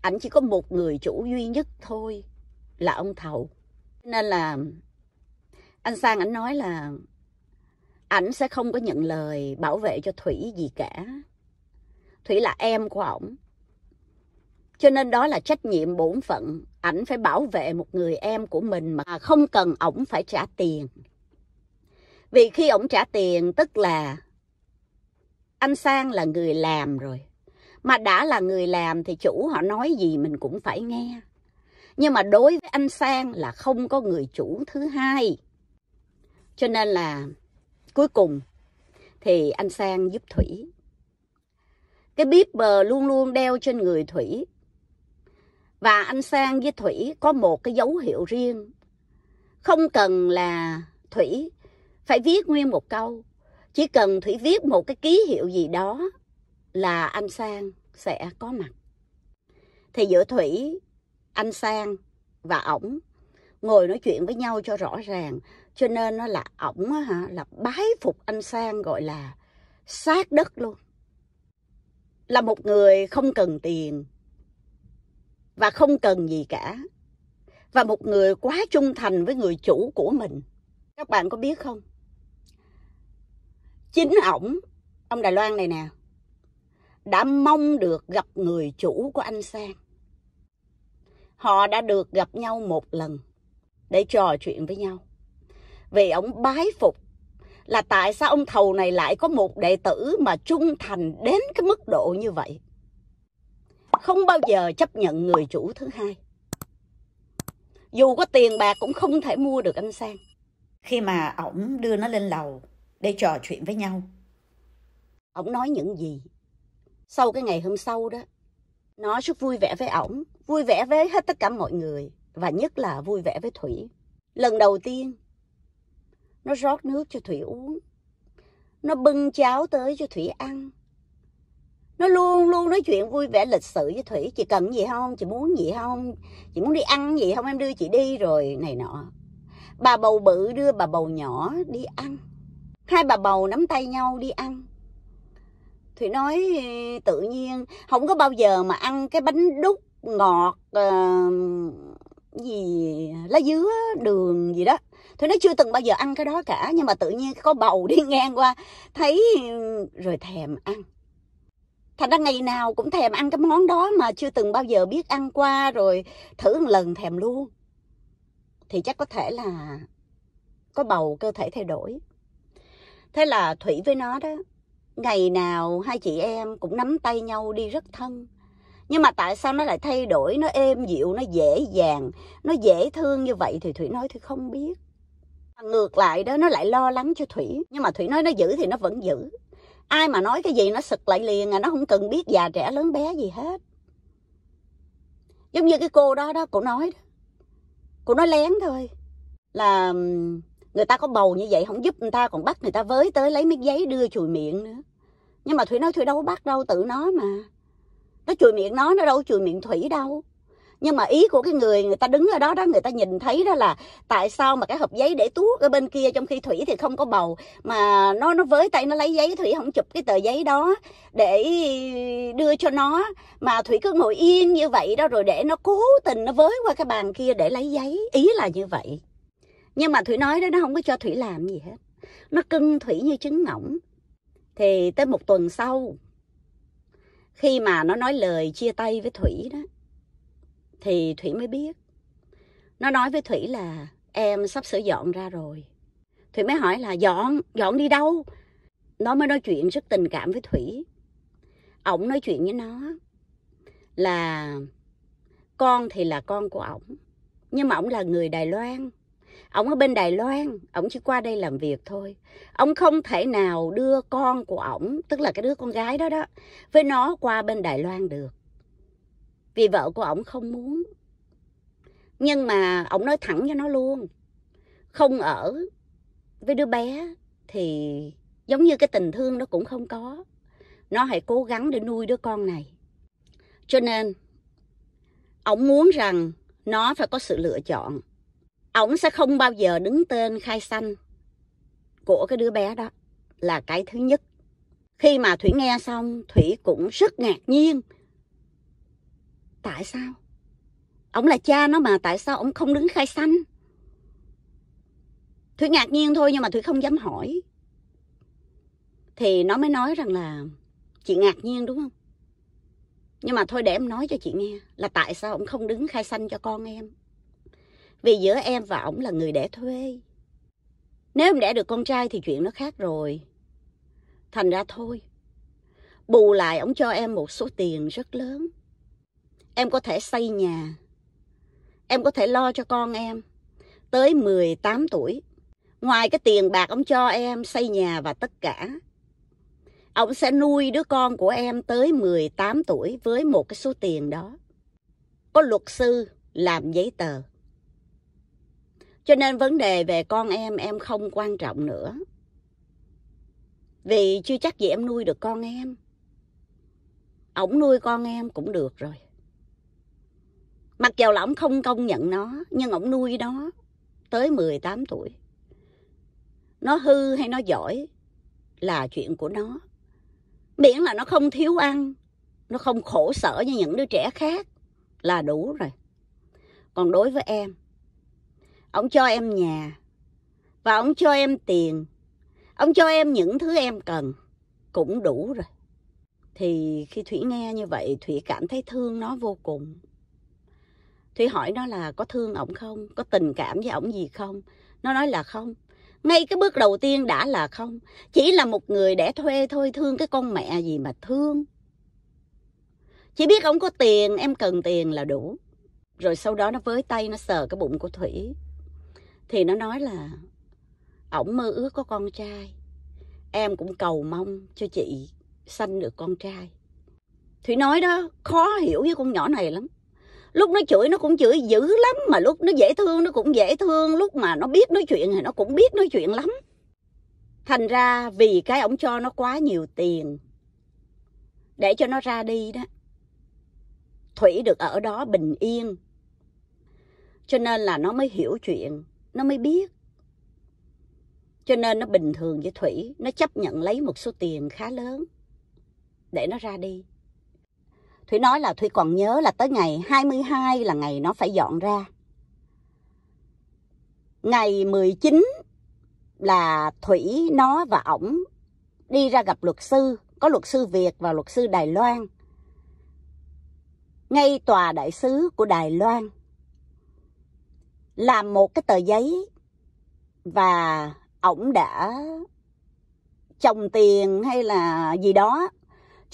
anh chỉ có một người chủ duy nhất thôi là ông Thầu. Nên là anh Sang anh nói là ảnh sẽ không có nhận lời bảo vệ cho Thủy gì cả. Thủy là em của ổng. Cho nên đó là trách nhiệm bổn phận ảnh phải bảo vệ một người em của mình mà không cần ổng phải trả tiền. Vì khi ổng trả tiền tức là anh Sang là người làm rồi. Mà đã là người làm thì chủ họ nói gì mình cũng phải nghe. Nhưng mà đối với anh Sang là không có người chủ thứ hai. Cho nên là cuối cùng thì anh Sang giúp Thủy. Cái bíp bờ luôn luôn đeo trên người Thủy và anh Sang với Thủy có một cái dấu hiệu riêng. Không cần là Thủy phải viết nguyên một câu. Chỉ cần Thủy viết một cái ký hiệu gì đó là anh Sang sẽ có mặt. Thì giữa Thủy, anh Sang và ổng ngồi nói chuyện với nhau cho rõ ràng. Cho nên nó là ổng hả là bái phục anh Sang gọi là sát đất luôn. Là một người không cần tiền, và không cần gì cả. Và một người quá trung thành với người chủ của mình. Các bạn có biết không? Chính ổng, ông Đài Loan này nè, đã mong được gặp người chủ của anh Sang. Họ đã được gặp nhau một lần để trò chuyện với nhau. Vì ông bái phục là tại sao ông thầu này lại có một đệ tử mà trung thành đến cái mức độ như vậy không bao giờ chấp nhận người chủ thứ hai dù có tiền bạc cũng không thể mua được anh sang khi mà ổng đưa nó lên lầu để trò chuyện với nhau ổng nói những gì sau cái ngày hôm sau đó nó rất vui vẻ với ổng vui vẻ với hết tất cả mọi người và nhất là vui vẻ với thủy lần đầu tiên nó rót nước cho thủy uống nó bưng cháo tới cho thủy ăn nó luôn luôn nói chuyện vui vẻ lịch sự với thủy chị cần gì không chị muốn gì không chị muốn đi ăn gì không em đưa chị đi rồi này nọ bà bầu bự đưa bà bầu nhỏ đi ăn hai bà bầu nắm tay nhau đi ăn thủy nói tự nhiên không có bao giờ mà ăn cái bánh đúc ngọt uh, gì lá dứa đường gì đó thủy nói chưa từng bao giờ ăn cái đó cả nhưng mà tự nhiên có bầu đi ngang qua thấy ừ, rồi thèm ăn thành ra ngày nào cũng thèm ăn cái món đó mà chưa từng bao giờ biết ăn qua rồi thử một lần thèm luôn thì chắc có thể là có bầu cơ thể thay đổi thế là thủy với nó đó ngày nào hai chị em cũng nắm tay nhau đi rất thân nhưng mà tại sao nó lại thay đổi nó êm dịu nó dễ dàng nó dễ thương như vậy thì thủy nói thì không biết ngược lại đó nó lại lo lắng cho thủy nhưng mà thủy nói nó giữ thì nó vẫn giữ ai mà nói cái gì nó sực lại liền à nó không cần biết già trẻ lớn bé gì hết giống như cái cô đó đó cô nói cô nói lén thôi là người ta có bầu như vậy không giúp người ta còn bắt người ta với tới lấy miếng giấy đưa chùi miệng nữa nhưng mà thủy nói thủy đâu có bắt đâu tự nó mà nó chùi miệng nó nó đâu chùi miệng thủy đâu nhưng mà ý của cái người người ta đứng ở đó đó người ta nhìn thấy đó là tại sao mà cái hộp giấy để tuốt ở bên kia trong khi thủy thì không có bầu mà nó nó với tay nó lấy giấy thủy không chụp cái tờ giấy đó để đưa cho nó mà thủy cứ ngồi yên như vậy đó rồi để nó cố tình nó với qua cái bàn kia để lấy giấy ý là như vậy nhưng mà thủy nói đó nó không có cho thủy làm gì hết nó cưng thủy như trứng ngỗng thì tới một tuần sau khi mà nó nói lời chia tay với thủy đó thì Thủy mới biết. Nó nói với Thủy là em sắp sửa dọn ra rồi. Thủy mới hỏi là dọn, dọn đi đâu? Nó mới nói chuyện rất tình cảm với Thủy. Ổng nói chuyện với nó là con thì là con của ổng. Nhưng mà ổng là người Đài Loan. Ổng ở bên Đài Loan, ổng chỉ qua đây làm việc thôi. Ông không thể nào đưa con của ổng, tức là cái đứa con gái đó đó, với nó qua bên Đài Loan được vì vợ của ổng không muốn nhưng mà ổng nói thẳng cho nó luôn không ở với đứa bé thì giống như cái tình thương nó cũng không có nó hãy cố gắng để nuôi đứa con này cho nên ổng muốn rằng nó phải có sự lựa chọn ổng sẽ không bao giờ đứng tên khai sanh của cái đứa bé đó là cái thứ nhất khi mà thủy nghe xong thủy cũng rất ngạc nhiên tại sao ông là cha nó mà tại sao ông không đứng khai sanh Thủy ngạc nhiên thôi nhưng mà thủy không dám hỏi thì nó mới nói rằng là chị ngạc nhiên đúng không nhưng mà thôi để em nói cho chị nghe là tại sao ông không đứng khai sanh cho con em vì giữa em và ổng là người đẻ thuê nếu em đẻ được con trai thì chuyện nó khác rồi thành ra thôi bù lại ổng cho em một số tiền rất lớn em có thể xây nhà, em có thể lo cho con em tới 18 tuổi. Ngoài cái tiền bạc ông cho em xây nhà và tất cả, ông sẽ nuôi đứa con của em tới 18 tuổi với một cái số tiền đó. Có luật sư làm giấy tờ. Cho nên vấn đề về con em em không quan trọng nữa. Vì chưa chắc gì em nuôi được con em. Ổng nuôi con em cũng được rồi. Mặc dù là ông không công nhận nó, nhưng ông nuôi nó tới 18 tuổi. Nó hư hay nó giỏi là chuyện của nó. Miễn là nó không thiếu ăn, nó không khổ sở như những đứa trẻ khác là đủ rồi. Còn đối với em, ông cho em nhà và ông cho em tiền, ông cho em những thứ em cần cũng đủ rồi. Thì khi Thủy nghe như vậy, Thủy cảm thấy thương nó vô cùng thủy hỏi nó là có thương ổng không? Có tình cảm với ổng gì không? Nó nói là không. Ngay cái bước đầu tiên đã là không. Chỉ là một người đẻ thuê thôi thương cái con mẹ gì mà thương. Chỉ biết ổng có tiền, em cần tiền là đủ. Rồi sau đó nó với tay nó sờ cái bụng của Thủy. Thì nó nói là ổng mơ ước có con trai. Em cũng cầu mong cho chị sanh được con trai. Thủy nói đó, khó hiểu với con nhỏ này lắm lúc nó chửi nó cũng chửi dữ lắm mà lúc nó dễ thương nó cũng dễ thương lúc mà nó biết nói chuyện thì nó cũng biết nói chuyện lắm thành ra vì cái ổng cho nó quá nhiều tiền để cho nó ra đi đó thủy được ở đó bình yên cho nên là nó mới hiểu chuyện nó mới biết cho nên nó bình thường với thủy nó chấp nhận lấy một số tiền khá lớn để nó ra đi Thủy nói là Thủy còn nhớ là tới ngày 22 là ngày nó phải dọn ra. Ngày 19 là Thủy nó và ổng đi ra gặp luật sư, có luật sư Việt và luật sư Đài Loan. Ngay tòa đại sứ của Đài Loan làm một cái tờ giấy và ổng đã trồng tiền hay là gì đó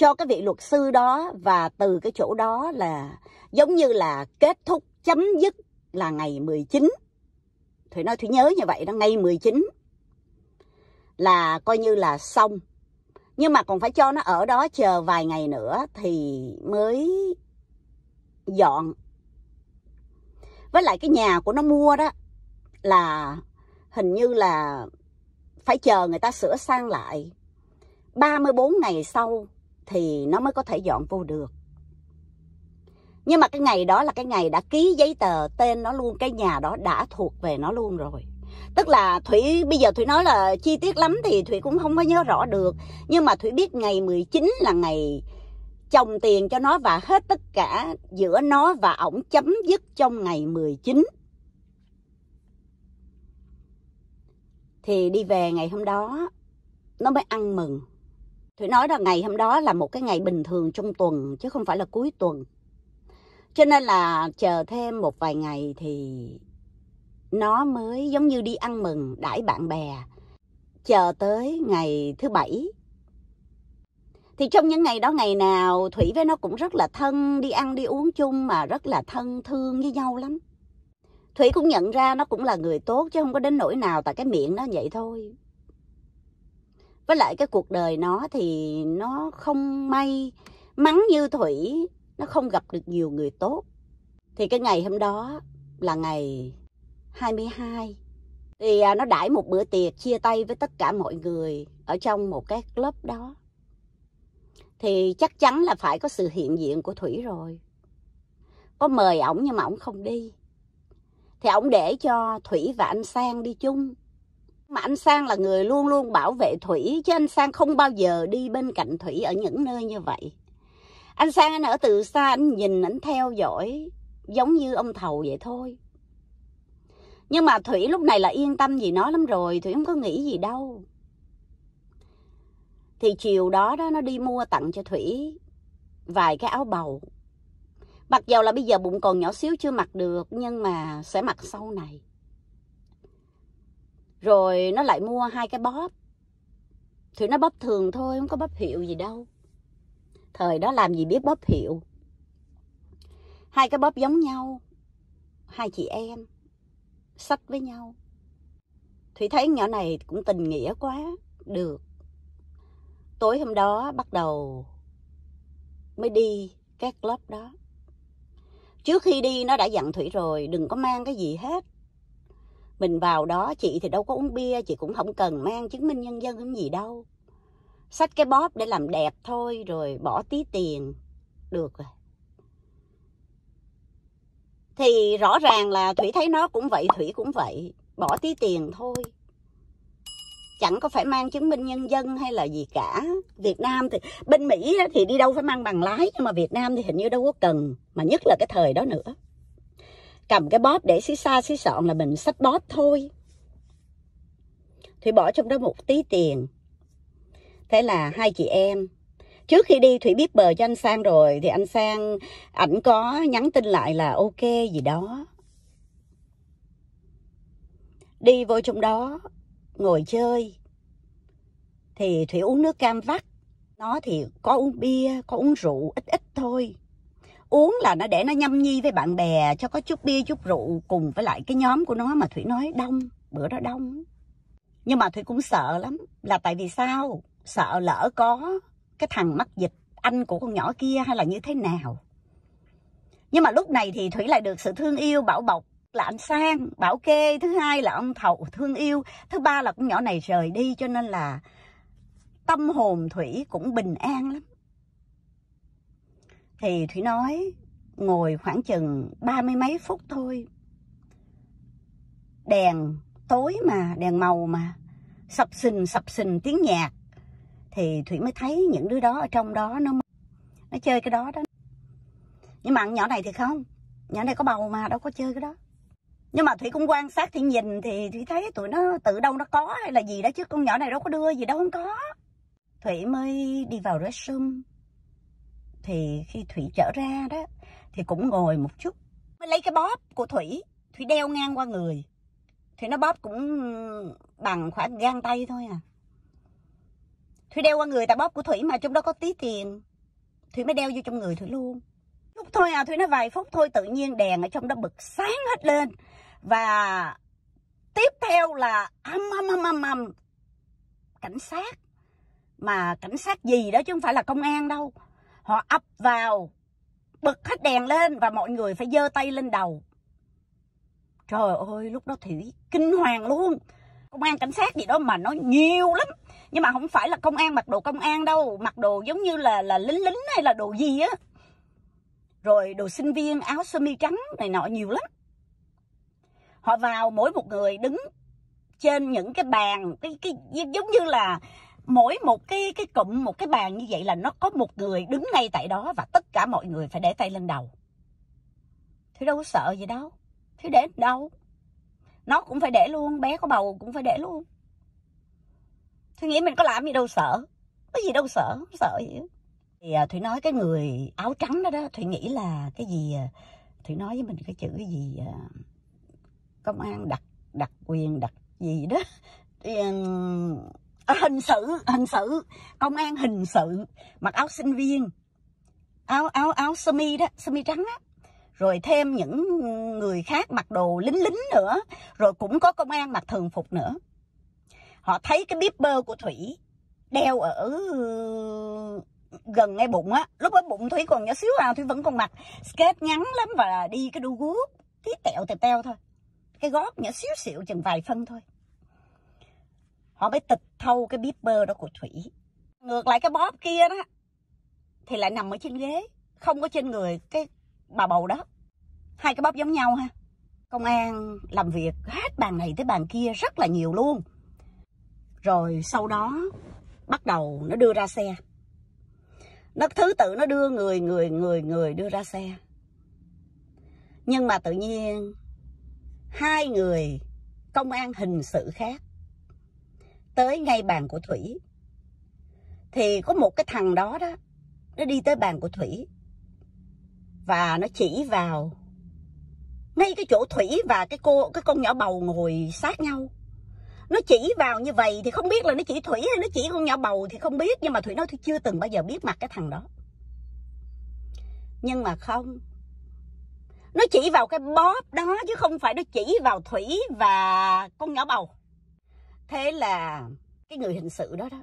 cho cái vị luật sư đó và từ cái chỗ đó là giống như là kết thúc chấm dứt là ngày 19. Thủy nói Thủy nhớ như vậy đó, ngày 19 là coi như là xong. Nhưng mà còn phải cho nó ở đó chờ vài ngày nữa thì mới dọn. Với lại cái nhà của nó mua đó là hình như là phải chờ người ta sửa sang lại. 34 ngày sau thì nó mới có thể dọn vô được. Nhưng mà cái ngày đó là cái ngày đã ký giấy tờ tên nó luôn, cái nhà đó đã thuộc về nó luôn rồi. Tức là Thủy, bây giờ Thủy nói là chi tiết lắm thì Thủy cũng không có nhớ rõ được. Nhưng mà Thủy biết ngày 19 là ngày chồng tiền cho nó và hết tất cả giữa nó và ổng chấm dứt trong ngày 19. Thì đi về ngày hôm đó, nó mới ăn mừng. Thủy nói là ngày hôm đó là một cái ngày bình thường trong tuần chứ không phải là cuối tuần. Cho nên là chờ thêm một vài ngày thì nó mới giống như đi ăn mừng đãi bạn bè. Chờ tới ngày thứ bảy. Thì trong những ngày đó ngày nào Thủy với nó cũng rất là thân, đi ăn đi uống chung mà rất là thân thương với nhau lắm. Thủy cũng nhận ra nó cũng là người tốt chứ không có đến nỗi nào tại cái miệng nó vậy thôi với lại cái cuộc đời nó thì nó không may mắn như thủy nó không gặp được nhiều người tốt thì cái ngày hôm đó là ngày 22 thì à, nó đãi một bữa tiệc chia tay với tất cả mọi người ở trong một cái club đó thì chắc chắn là phải có sự hiện diện của thủy rồi có mời ổng nhưng mà ổng không đi thì ổng để cho thủy và anh sang đi chung mà anh Sang là người luôn luôn bảo vệ Thủy, chứ anh Sang không bao giờ đi bên cạnh Thủy ở những nơi như vậy. Anh Sang anh ở từ xa, anh nhìn, anh theo dõi, giống như ông thầu vậy thôi. Nhưng mà Thủy lúc này là yên tâm gì nó lắm rồi, Thủy không có nghĩ gì đâu. Thì chiều đó đó nó đi mua tặng cho Thủy vài cái áo bầu. Mặc dầu là bây giờ bụng còn nhỏ xíu chưa mặc được, nhưng mà sẽ mặc sau này rồi nó lại mua hai cái bóp thì nó bóp thường thôi không có bóp hiệu gì đâu thời đó làm gì biết bóp hiệu hai cái bóp giống nhau hai chị em sách với nhau thủy thấy nhỏ này cũng tình nghĩa quá được tối hôm đó bắt đầu mới đi cái club đó trước khi đi nó đã dặn thủy rồi đừng có mang cái gì hết mình vào đó chị thì đâu có uống bia, chị cũng không cần mang chứng minh nhân dân cái gì đâu. Xách cái bóp để làm đẹp thôi rồi bỏ tí tiền. Được rồi. Thì rõ ràng là Thủy thấy nó cũng vậy, Thủy cũng vậy. Bỏ tí tiền thôi. Chẳng có phải mang chứng minh nhân dân hay là gì cả. Việt Nam thì, bên Mỹ thì đi đâu phải mang bằng lái, nhưng mà Việt Nam thì hình như đâu có cần. Mà nhất là cái thời đó nữa cầm cái bóp để xí xa xí sọn là mình xách bóp thôi thủy bỏ trong đó một tí tiền thế là hai chị em trước khi đi thủy biết bờ cho anh sang rồi thì anh sang ảnh có nhắn tin lại là ok gì đó đi vô trong đó ngồi chơi thì thủy uống nước cam vắt nó thì có uống bia có uống rượu ít ít thôi uống là nó để nó nhâm nhi với bạn bè cho có chút bia chút rượu cùng với lại cái nhóm của nó mà thủy nói đông bữa đó đông nhưng mà thủy cũng sợ lắm là tại vì sao sợ lỡ có cái thằng mắc dịch anh của con nhỏ kia hay là như thế nào nhưng mà lúc này thì thủy lại được sự thương yêu bảo bọc là anh sang bảo kê thứ hai là ông thầu thương yêu thứ ba là con nhỏ này rời đi cho nên là tâm hồn thủy cũng bình an lắm thì Thủy nói ngồi khoảng chừng ba mươi mấy phút thôi. Đèn tối mà, đèn màu mà, sập sình sập sình tiếng nhạc. Thì Thủy mới thấy những đứa đó ở trong đó nó nó chơi cái đó đó. Nhưng mà nhỏ này thì không, nhỏ này có bầu mà đâu có chơi cái đó. Nhưng mà Thủy cũng quan sát thì nhìn thì Thủy thấy tụi nó tự đâu nó có hay là gì đó chứ con nhỏ này đâu có đưa gì đâu không có. Thủy mới đi vào restroom thì khi thủy trở ra đó thì cũng ngồi một chút mới lấy cái bóp của thủy thủy đeo ngang qua người thì nó bóp cũng bằng khoảng gang tay thôi à thủy đeo qua người tại bóp của thủy mà trong đó có tí tiền thủy mới đeo vô trong người thủy luôn lúc thôi à thủy nó vài phút thôi tự nhiên đèn ở trong đó bực sáng hết lên và tiếp theo là âm âm âm âm âm cảnh sát mà cảnh sát gì đó chứ không phải là công an đâu họ ấp vào bật hết đèn lên và mọi người phải giơ tay lên đầu trời ơi lúc đó thủy kinh hoàng luôn công an cảnh sát gì đó mà nó nhiều lắm nhưng mà không phải là công an mặc đồ công an đâu mặc đồ giống như là là lính lính hay là đồ gì á rồi đồ sinh viên áo sơ mi trắng này nọ nhiều lắm họ vào mỗi một người đứng trên những cái bàn cái cái giống như là mỗi một cái cái cụm một cái bàn như vậy là nó có một người đứng ngay tại đó và tất cả mọi người phải để tay lên đầu thì đâu có sợ gì đâu thì để đâu nó cũng phải để luôn bé có bầu cũng phải để luôn thì nghĩ mình có làm gì đâu sợ có gì đâu sợ không sợ gì thì à, thủy nói cái người áo trắng đó đó thủy nghĩ là cái gì à, thủy nói với mình cái chữ cái gì à, công an đặc đặc quyền đặc gì đó thì Ờ, hình sự hình sự công an hình sự mặc áo sinh viên áo áo áo sơ mi đó sơ mi trắng á rồi thêm những người khác mặc đồ lính lính nữa rồi cũng có công an mặc thường phục nữa họ thấy cái bíp bơ của thủy đeo ở gần ngay bụng á lúc đó bụng thủy còn nhỏ xíu à thủy vẫn còn mặc skate ngắn lắm và đi cái đu guốc tí tẹo tẹo teo thôi cái gót nhỏ xíu xịu chừng vài phân thôi họ mới tịch thâu cái beeper đó của thủy ngược lại cái bóp kia đó thì lại nằm ở trên ghế không có trên người cái bà bầu đó hai cái bóp giống nhau ha công an làm việc hết bàn này tới bàn kia rất là nhiều luôn rồi sau đó bắt đầu nó đưa ra xe nó thứ tự nó đưa người người người người đưa ra xe nhưng mà tự nhiên hai người công an hình sự khác tới ngay bàn của Thủy. Thì có một cái thằng đó đó, nó đi tới bàn của Thủy. Và nó chỉ vào ngay cái chỗ Thủy và cái cô cái con nhỏ bầu ngồi sát nhau. Nó chỉ vào như vậy thì không biết là nó chỉ Thủy hay nó chỉ con nhỏ bầu thì không biết. Nhưng mà Thủy nói Thủy chưa từng bao giờ biết mặt cái thằng đó. Nhưng mà không, nó chỉ vào cái bóp đó chứ không phải nó chỉ vào thủy và con nhỏ bầu thế là cái người hình sự đó đó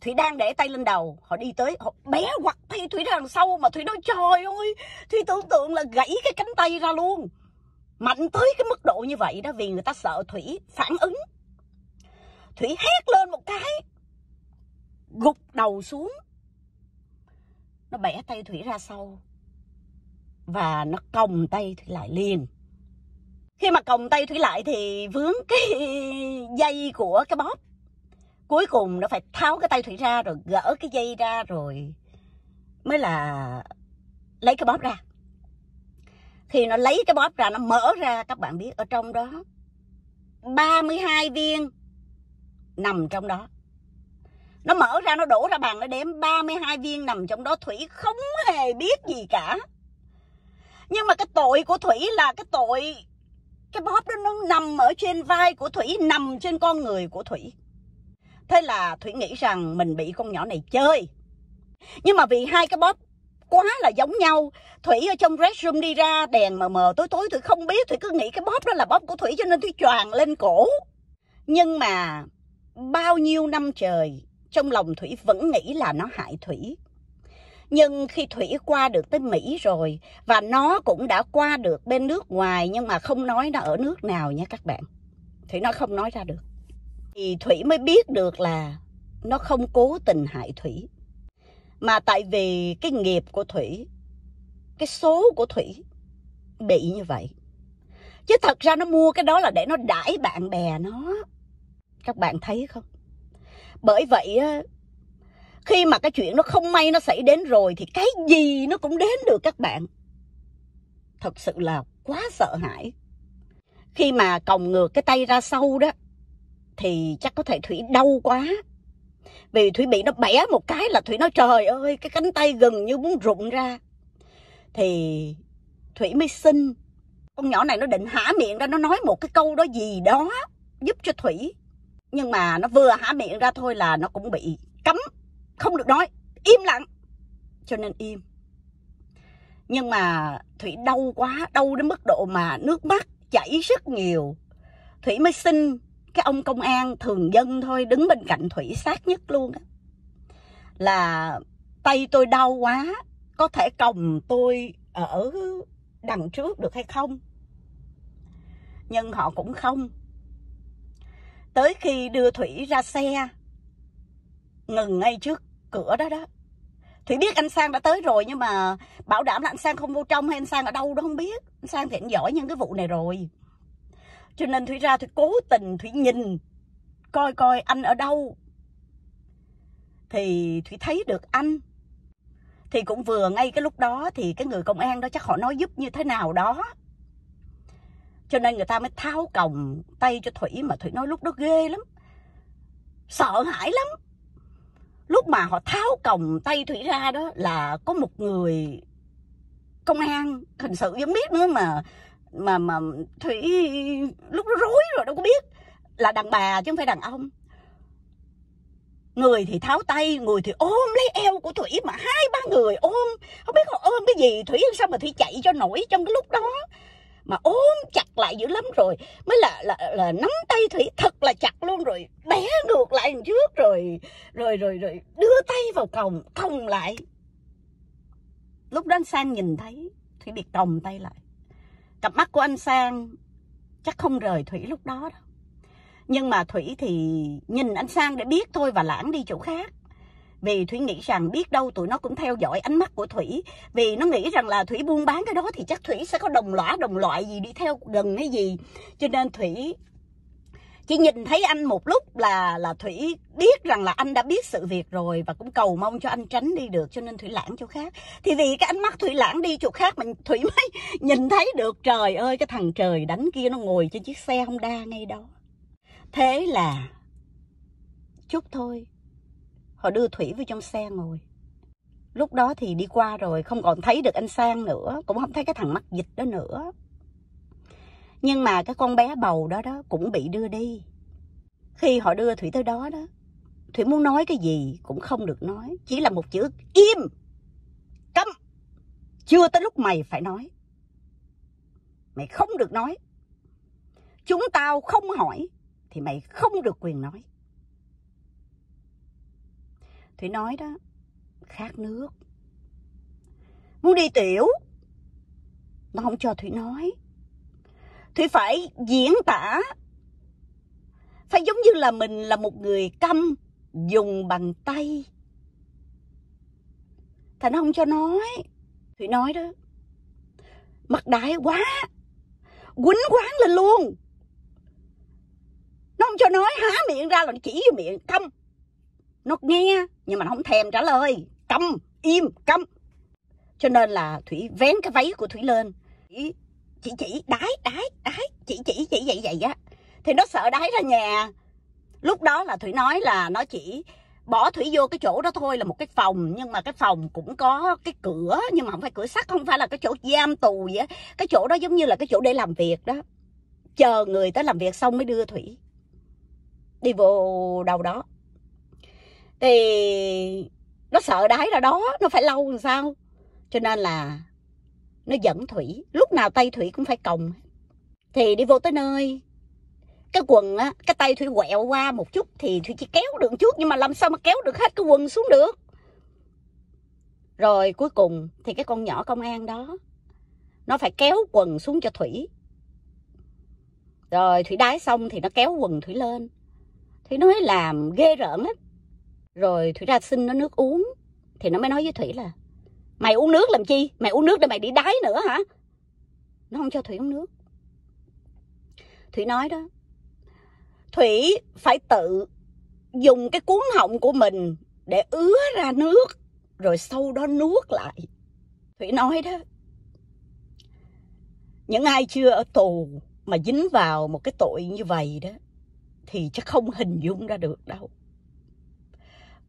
thủy đang để tay lên đầu họ đi tới họ bé quặt tay thủy ra đằng sau mà thủy nói trời ơi thủy tưởng tượng là gãy cái cánh tay ra luôn mạnh tới cái mức độ như vậy đó vì người ta sợ thủy phản ứng thủy hét lên một cái gục đầu xuống nó bẻ tay thủy ra sau và nó còng tay thủy lại liền khi mà còng tay thủy lại thì vướng cái dây của cái bóp cuối cùng nó phải tháo cái tay thủy ra rồi gỡ cái dây ra rồi mới là lấy cái bóp ra khi nó lấy cái bóp ra nó mở ra các bạn biết ở trong đó 32 viên nằm trong đó nó mở ra nó đổ ra bàn nó đếm 32 viên nằm trong đó thủy không hề biết gì cả nhưng mà cái tội của thủy là cái tội cái bóp đó nó nằm ở trên vai của thủy nằm trên con người của thủy thế là thủy nghĩ rằng mình bị con nhỏ này chơi nhưng mà vì hai cái bóp quá là giống nhau thủy ở trong restroom đi ra đèn mờ mờ tối tối thủy không biết thủy cứ nghĩ cái bóp đó là bóp của thủy cho nên thủy choàng lên cổ nhưng mà bao nhiêu năm trời trong lòng thủy vẫn nghĩ là nó hại thủy nhưng khi Thủy qua được tới Mỹ rồi và nó cũng đã qua được bên nước ngoài nhưng mà không nói nó ở nước nào nha các bạn. Thủy nó không nói ra được. Thì Thủy mới biết được là nó không cố tình hại Thủy. Mà tại vì cái nghiệp của Thủy, cái số của Thủy bị như vậy. Chứ thật ra nó mua cái đó là để nó đãi bạn bè nó. Các bạn thấy không? Bởi vậy khi mà cái chuyện nó không may nó xảy đến rồi thì cái gì nó cũng đến được các bạn thật sự là quá sợ hãi khi mà còng ngược cái tay ra sâu đó thì chắc có thể thủy đau quá vì thủy bị nó bẻ một cái là thủy nói trời ơi cái cánh tay gần như muốn rụng ra thì thủy mới xin con nhỏ này nó định há miệng ra nó nói một cái câu đó gì đó giúp cho thủy nhưng mà nó vừa há miệng ra thôi là nó cũng bị cấm không được nói im lặng cho nên im nhưng mà thủy đau quá đau đến mức độ mà nước mắt chảy rất nhiều thủy mới xin cái ông công an thường dân thôi đứng bên cạnh thủy sát nhất luôn á là tay tôi đau quá có thể còng tôi ở đằng trước được hay không nhưng họ cũng không tới khi đưa thủy ra xe ngừng ngay trước cửa đó đó Thủy biết anh Sang đã tới rồi nhưng mà bảo đảm là anh Sang không vô trong hay anh Sang ở đâu đó không biết. Anh Sang thì anh giỏi những cái vụ này rồi. Cho nên Thủy ra Thủy cố tình Thủy nhìn coi coi anh ở đâu. Thì Thủy thấy được anh. Thì cũng vừa ngay cái lúc đó thì cái người công an đó chắc họ nói giúp như thế nào đó. Cho nên người ta mới thao còng tay cho Thủy mà Thủy nói lúc đó ghê lắm. Sợ hãi lắm lúc mà họ tháo còng tay thủy ra đó là có một người công an hình sự vẫn biết nữa mà mà mà thủy lúc đó rối rồi đâu có biết là đàn bà chứ không phải đàn ông người thì tháo tay người thì ôm lấy eo của thủy mà hai ba người ôm không biết họ ôm cái gì thủy sao mà thủy chạy cho nổi trong cái lúc đó mà ôm chặt lại dữ lắm rồi mới là là, là nắm tay thủy thật là chặt luôn rồi bé ngược lại trước rồi rồi rồi rồi đưa tay vào còng còng lại lúc đó anh sang nhìn thấy thủy bị còng tay lại cặp mắt của anh sang chắc không rời thủy lúc đó đâu nhưng mà thủy thì nhìn anh sang để biết thôi và lãng đi chỗ khác vì thủy nghĩ rằng biết đâu tụi nó cũng theo dõi ánh mắt của thủy vì nó nghĩ rằng là thủy buôn bán cái đó thì chắc thủy sẽ có đồng lõa đồng loại gì đi theo gần cái gì cho nên thủy chỉ nhìn thấy anh một lúc là là thủy biết rằng là anh đã biết sự việc rồi và cũng cầu mong cho anh tránh đi được cho nên thủy lãng chỗ khác thì vì cái ánh mắt thủy lãng đi chỗ khác mình thủy mới nhìn thấy được trời ơi cái thằng trời đánh kia nó ngồi trên chiếc xe honda ngay đó thế là chút thôi Họ đưa Thủy vô trong xe ngồi. Lúc đó thì đi qua rồi, không còn thấy được anh Sang nữa, cũng không thấy cái thằng mắc dịch đó nữa. Nhưng mà cái con bé bầu đó đó cũng bị đưa đi. Khi họ đưa Thủy tới đó đó, Thủy muốn nói cái gì cũng không được nói, chỉ là một chữ im, cấm. Chưa tới lúc mày phải nói. Mày không được nói. Chúng tao không hỏi thì mày không được quyền nói. Thủy nói đó, khát nước. Muốn đi tiểu. Nó không cho Thủy nói. Thủy phải diễn tả. Phải giống như là mình là một người câm dùng bằng tay. Thành không cho nói. Thủy nói đó. Mặt đại quá. Quýnh quán lên luôn. Nó không cho nói há miệng ra là chỉ vô miệng. Câm nó nghe nhưng mà nó không thèm trả lời câm im câm cho nên là thủy vén cái váy của thủy lên thủy chị chỉ đái đái đái chị chỉ chỉ vậy vậy á thì nó sợ đái ra nhà lúc đó là thủy nói là nó chỉ bỏ thủy vô cái chỗ đó thôi là một cái phòng nhưng mà cái phòng cũng có cái cửa nhưng mà không phải cửa sắt không phải là cái chỗ giam tù vậy cái chỗ đó giống như là cái chỗ để làm việc đó chờ người tới làm việc xong mới đưa thủy đi vô đâu đó thì nó sợ đáy ra đó nó phải lâu làm sao cho nên là nó dẫn thủy lúc nào tay thủy cũng phải còng thì đi vô tới nơi cái quần á cái tay thủy quẹo qua một chút thì thủy chỉ kéo được trước nhưng mà làm sao mà kéo được hết cái quần xuống được rồi cuối cùng thì cái con nhỏ công an đó nó phải kéo quần xuống cho thủy rồi thủy đái xong thì nó kéo quần thủy lên thủy nói làm ghê rợn hết rồi thủy ra xin nó nước uống thì nó mới nói với thủy là mày uống nước làm chi mày uống nước để mày đi đáy nữa hả nó không cho thủy uống nước thủy nói đó thủy phải tự dùng cái cuốn họng của mình để ứa ra nước rồi sau đó nuốt lại thủy nói đó những ai chưa ở tù mà dính vào một cái tội như vậy đó thì chắc không hình dung ra được đâu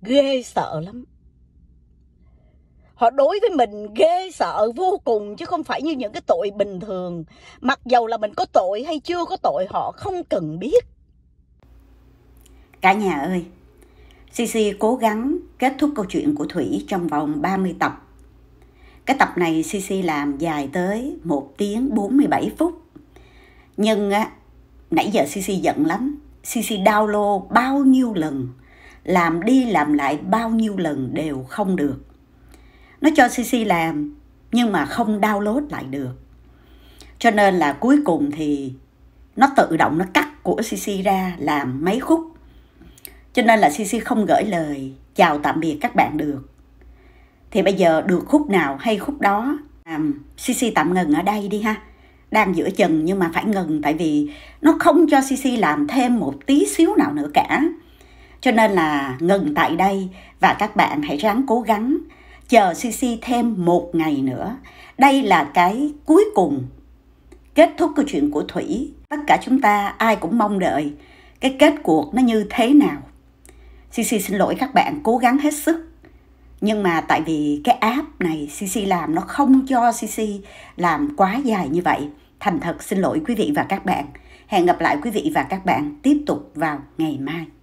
ghê sợ lắm họ đối với mình ghê sợ vô cùng chứ không phải như những cái tội bình thường mặc dầu là mình có tội hay chưa có tội họ không cần biết cả nhà ơi CC cố gắng kết thúc câu chuyện của Thủy trong vòng 30 tập. Cái tập này CC làm dài tới 1 tiếng 47 phút. Nhưng á, nãy giờ CC giận lắm. Sisi download bao nhiêu lần làm đi làm lại bao nhiêu lần đều không được nó cho cc làm nhưng mà không download lại được cho nên là cuối cùng thì nó tự động nó cắt của cc ra làm mấy khúc cho nên là cc không gửi lời chào tạm biệt các bạn được thì bây giờ được khúc nào hay khúc đó à, cc tạm ngừng ở đây đi ha đang giữa chừng nhưng mà phải ngừng tại vì nó không cho cc làm thêm một tí xíu nào nữa cả cho nên là ngừng tại đây và các bạn hãy ráng cố gắng chờ CC thêm một ngày nữa. Đây là cái cuối cùng kết thúc câu chuyện của Thủy. Tất cả chúng ta ai cũng mong đợi cái kết cuộc nó như thế nào. CC xin lỗi các bạn cố gắng hết sức nhưng mà tại vì cái app này CC làm nó không cho CC làm quá dài như vậy. Thành thật xin lỗi quý vị và các bạn. Hẹn gặp lại quý vị và các bạn tiếp tục vào ngày mai.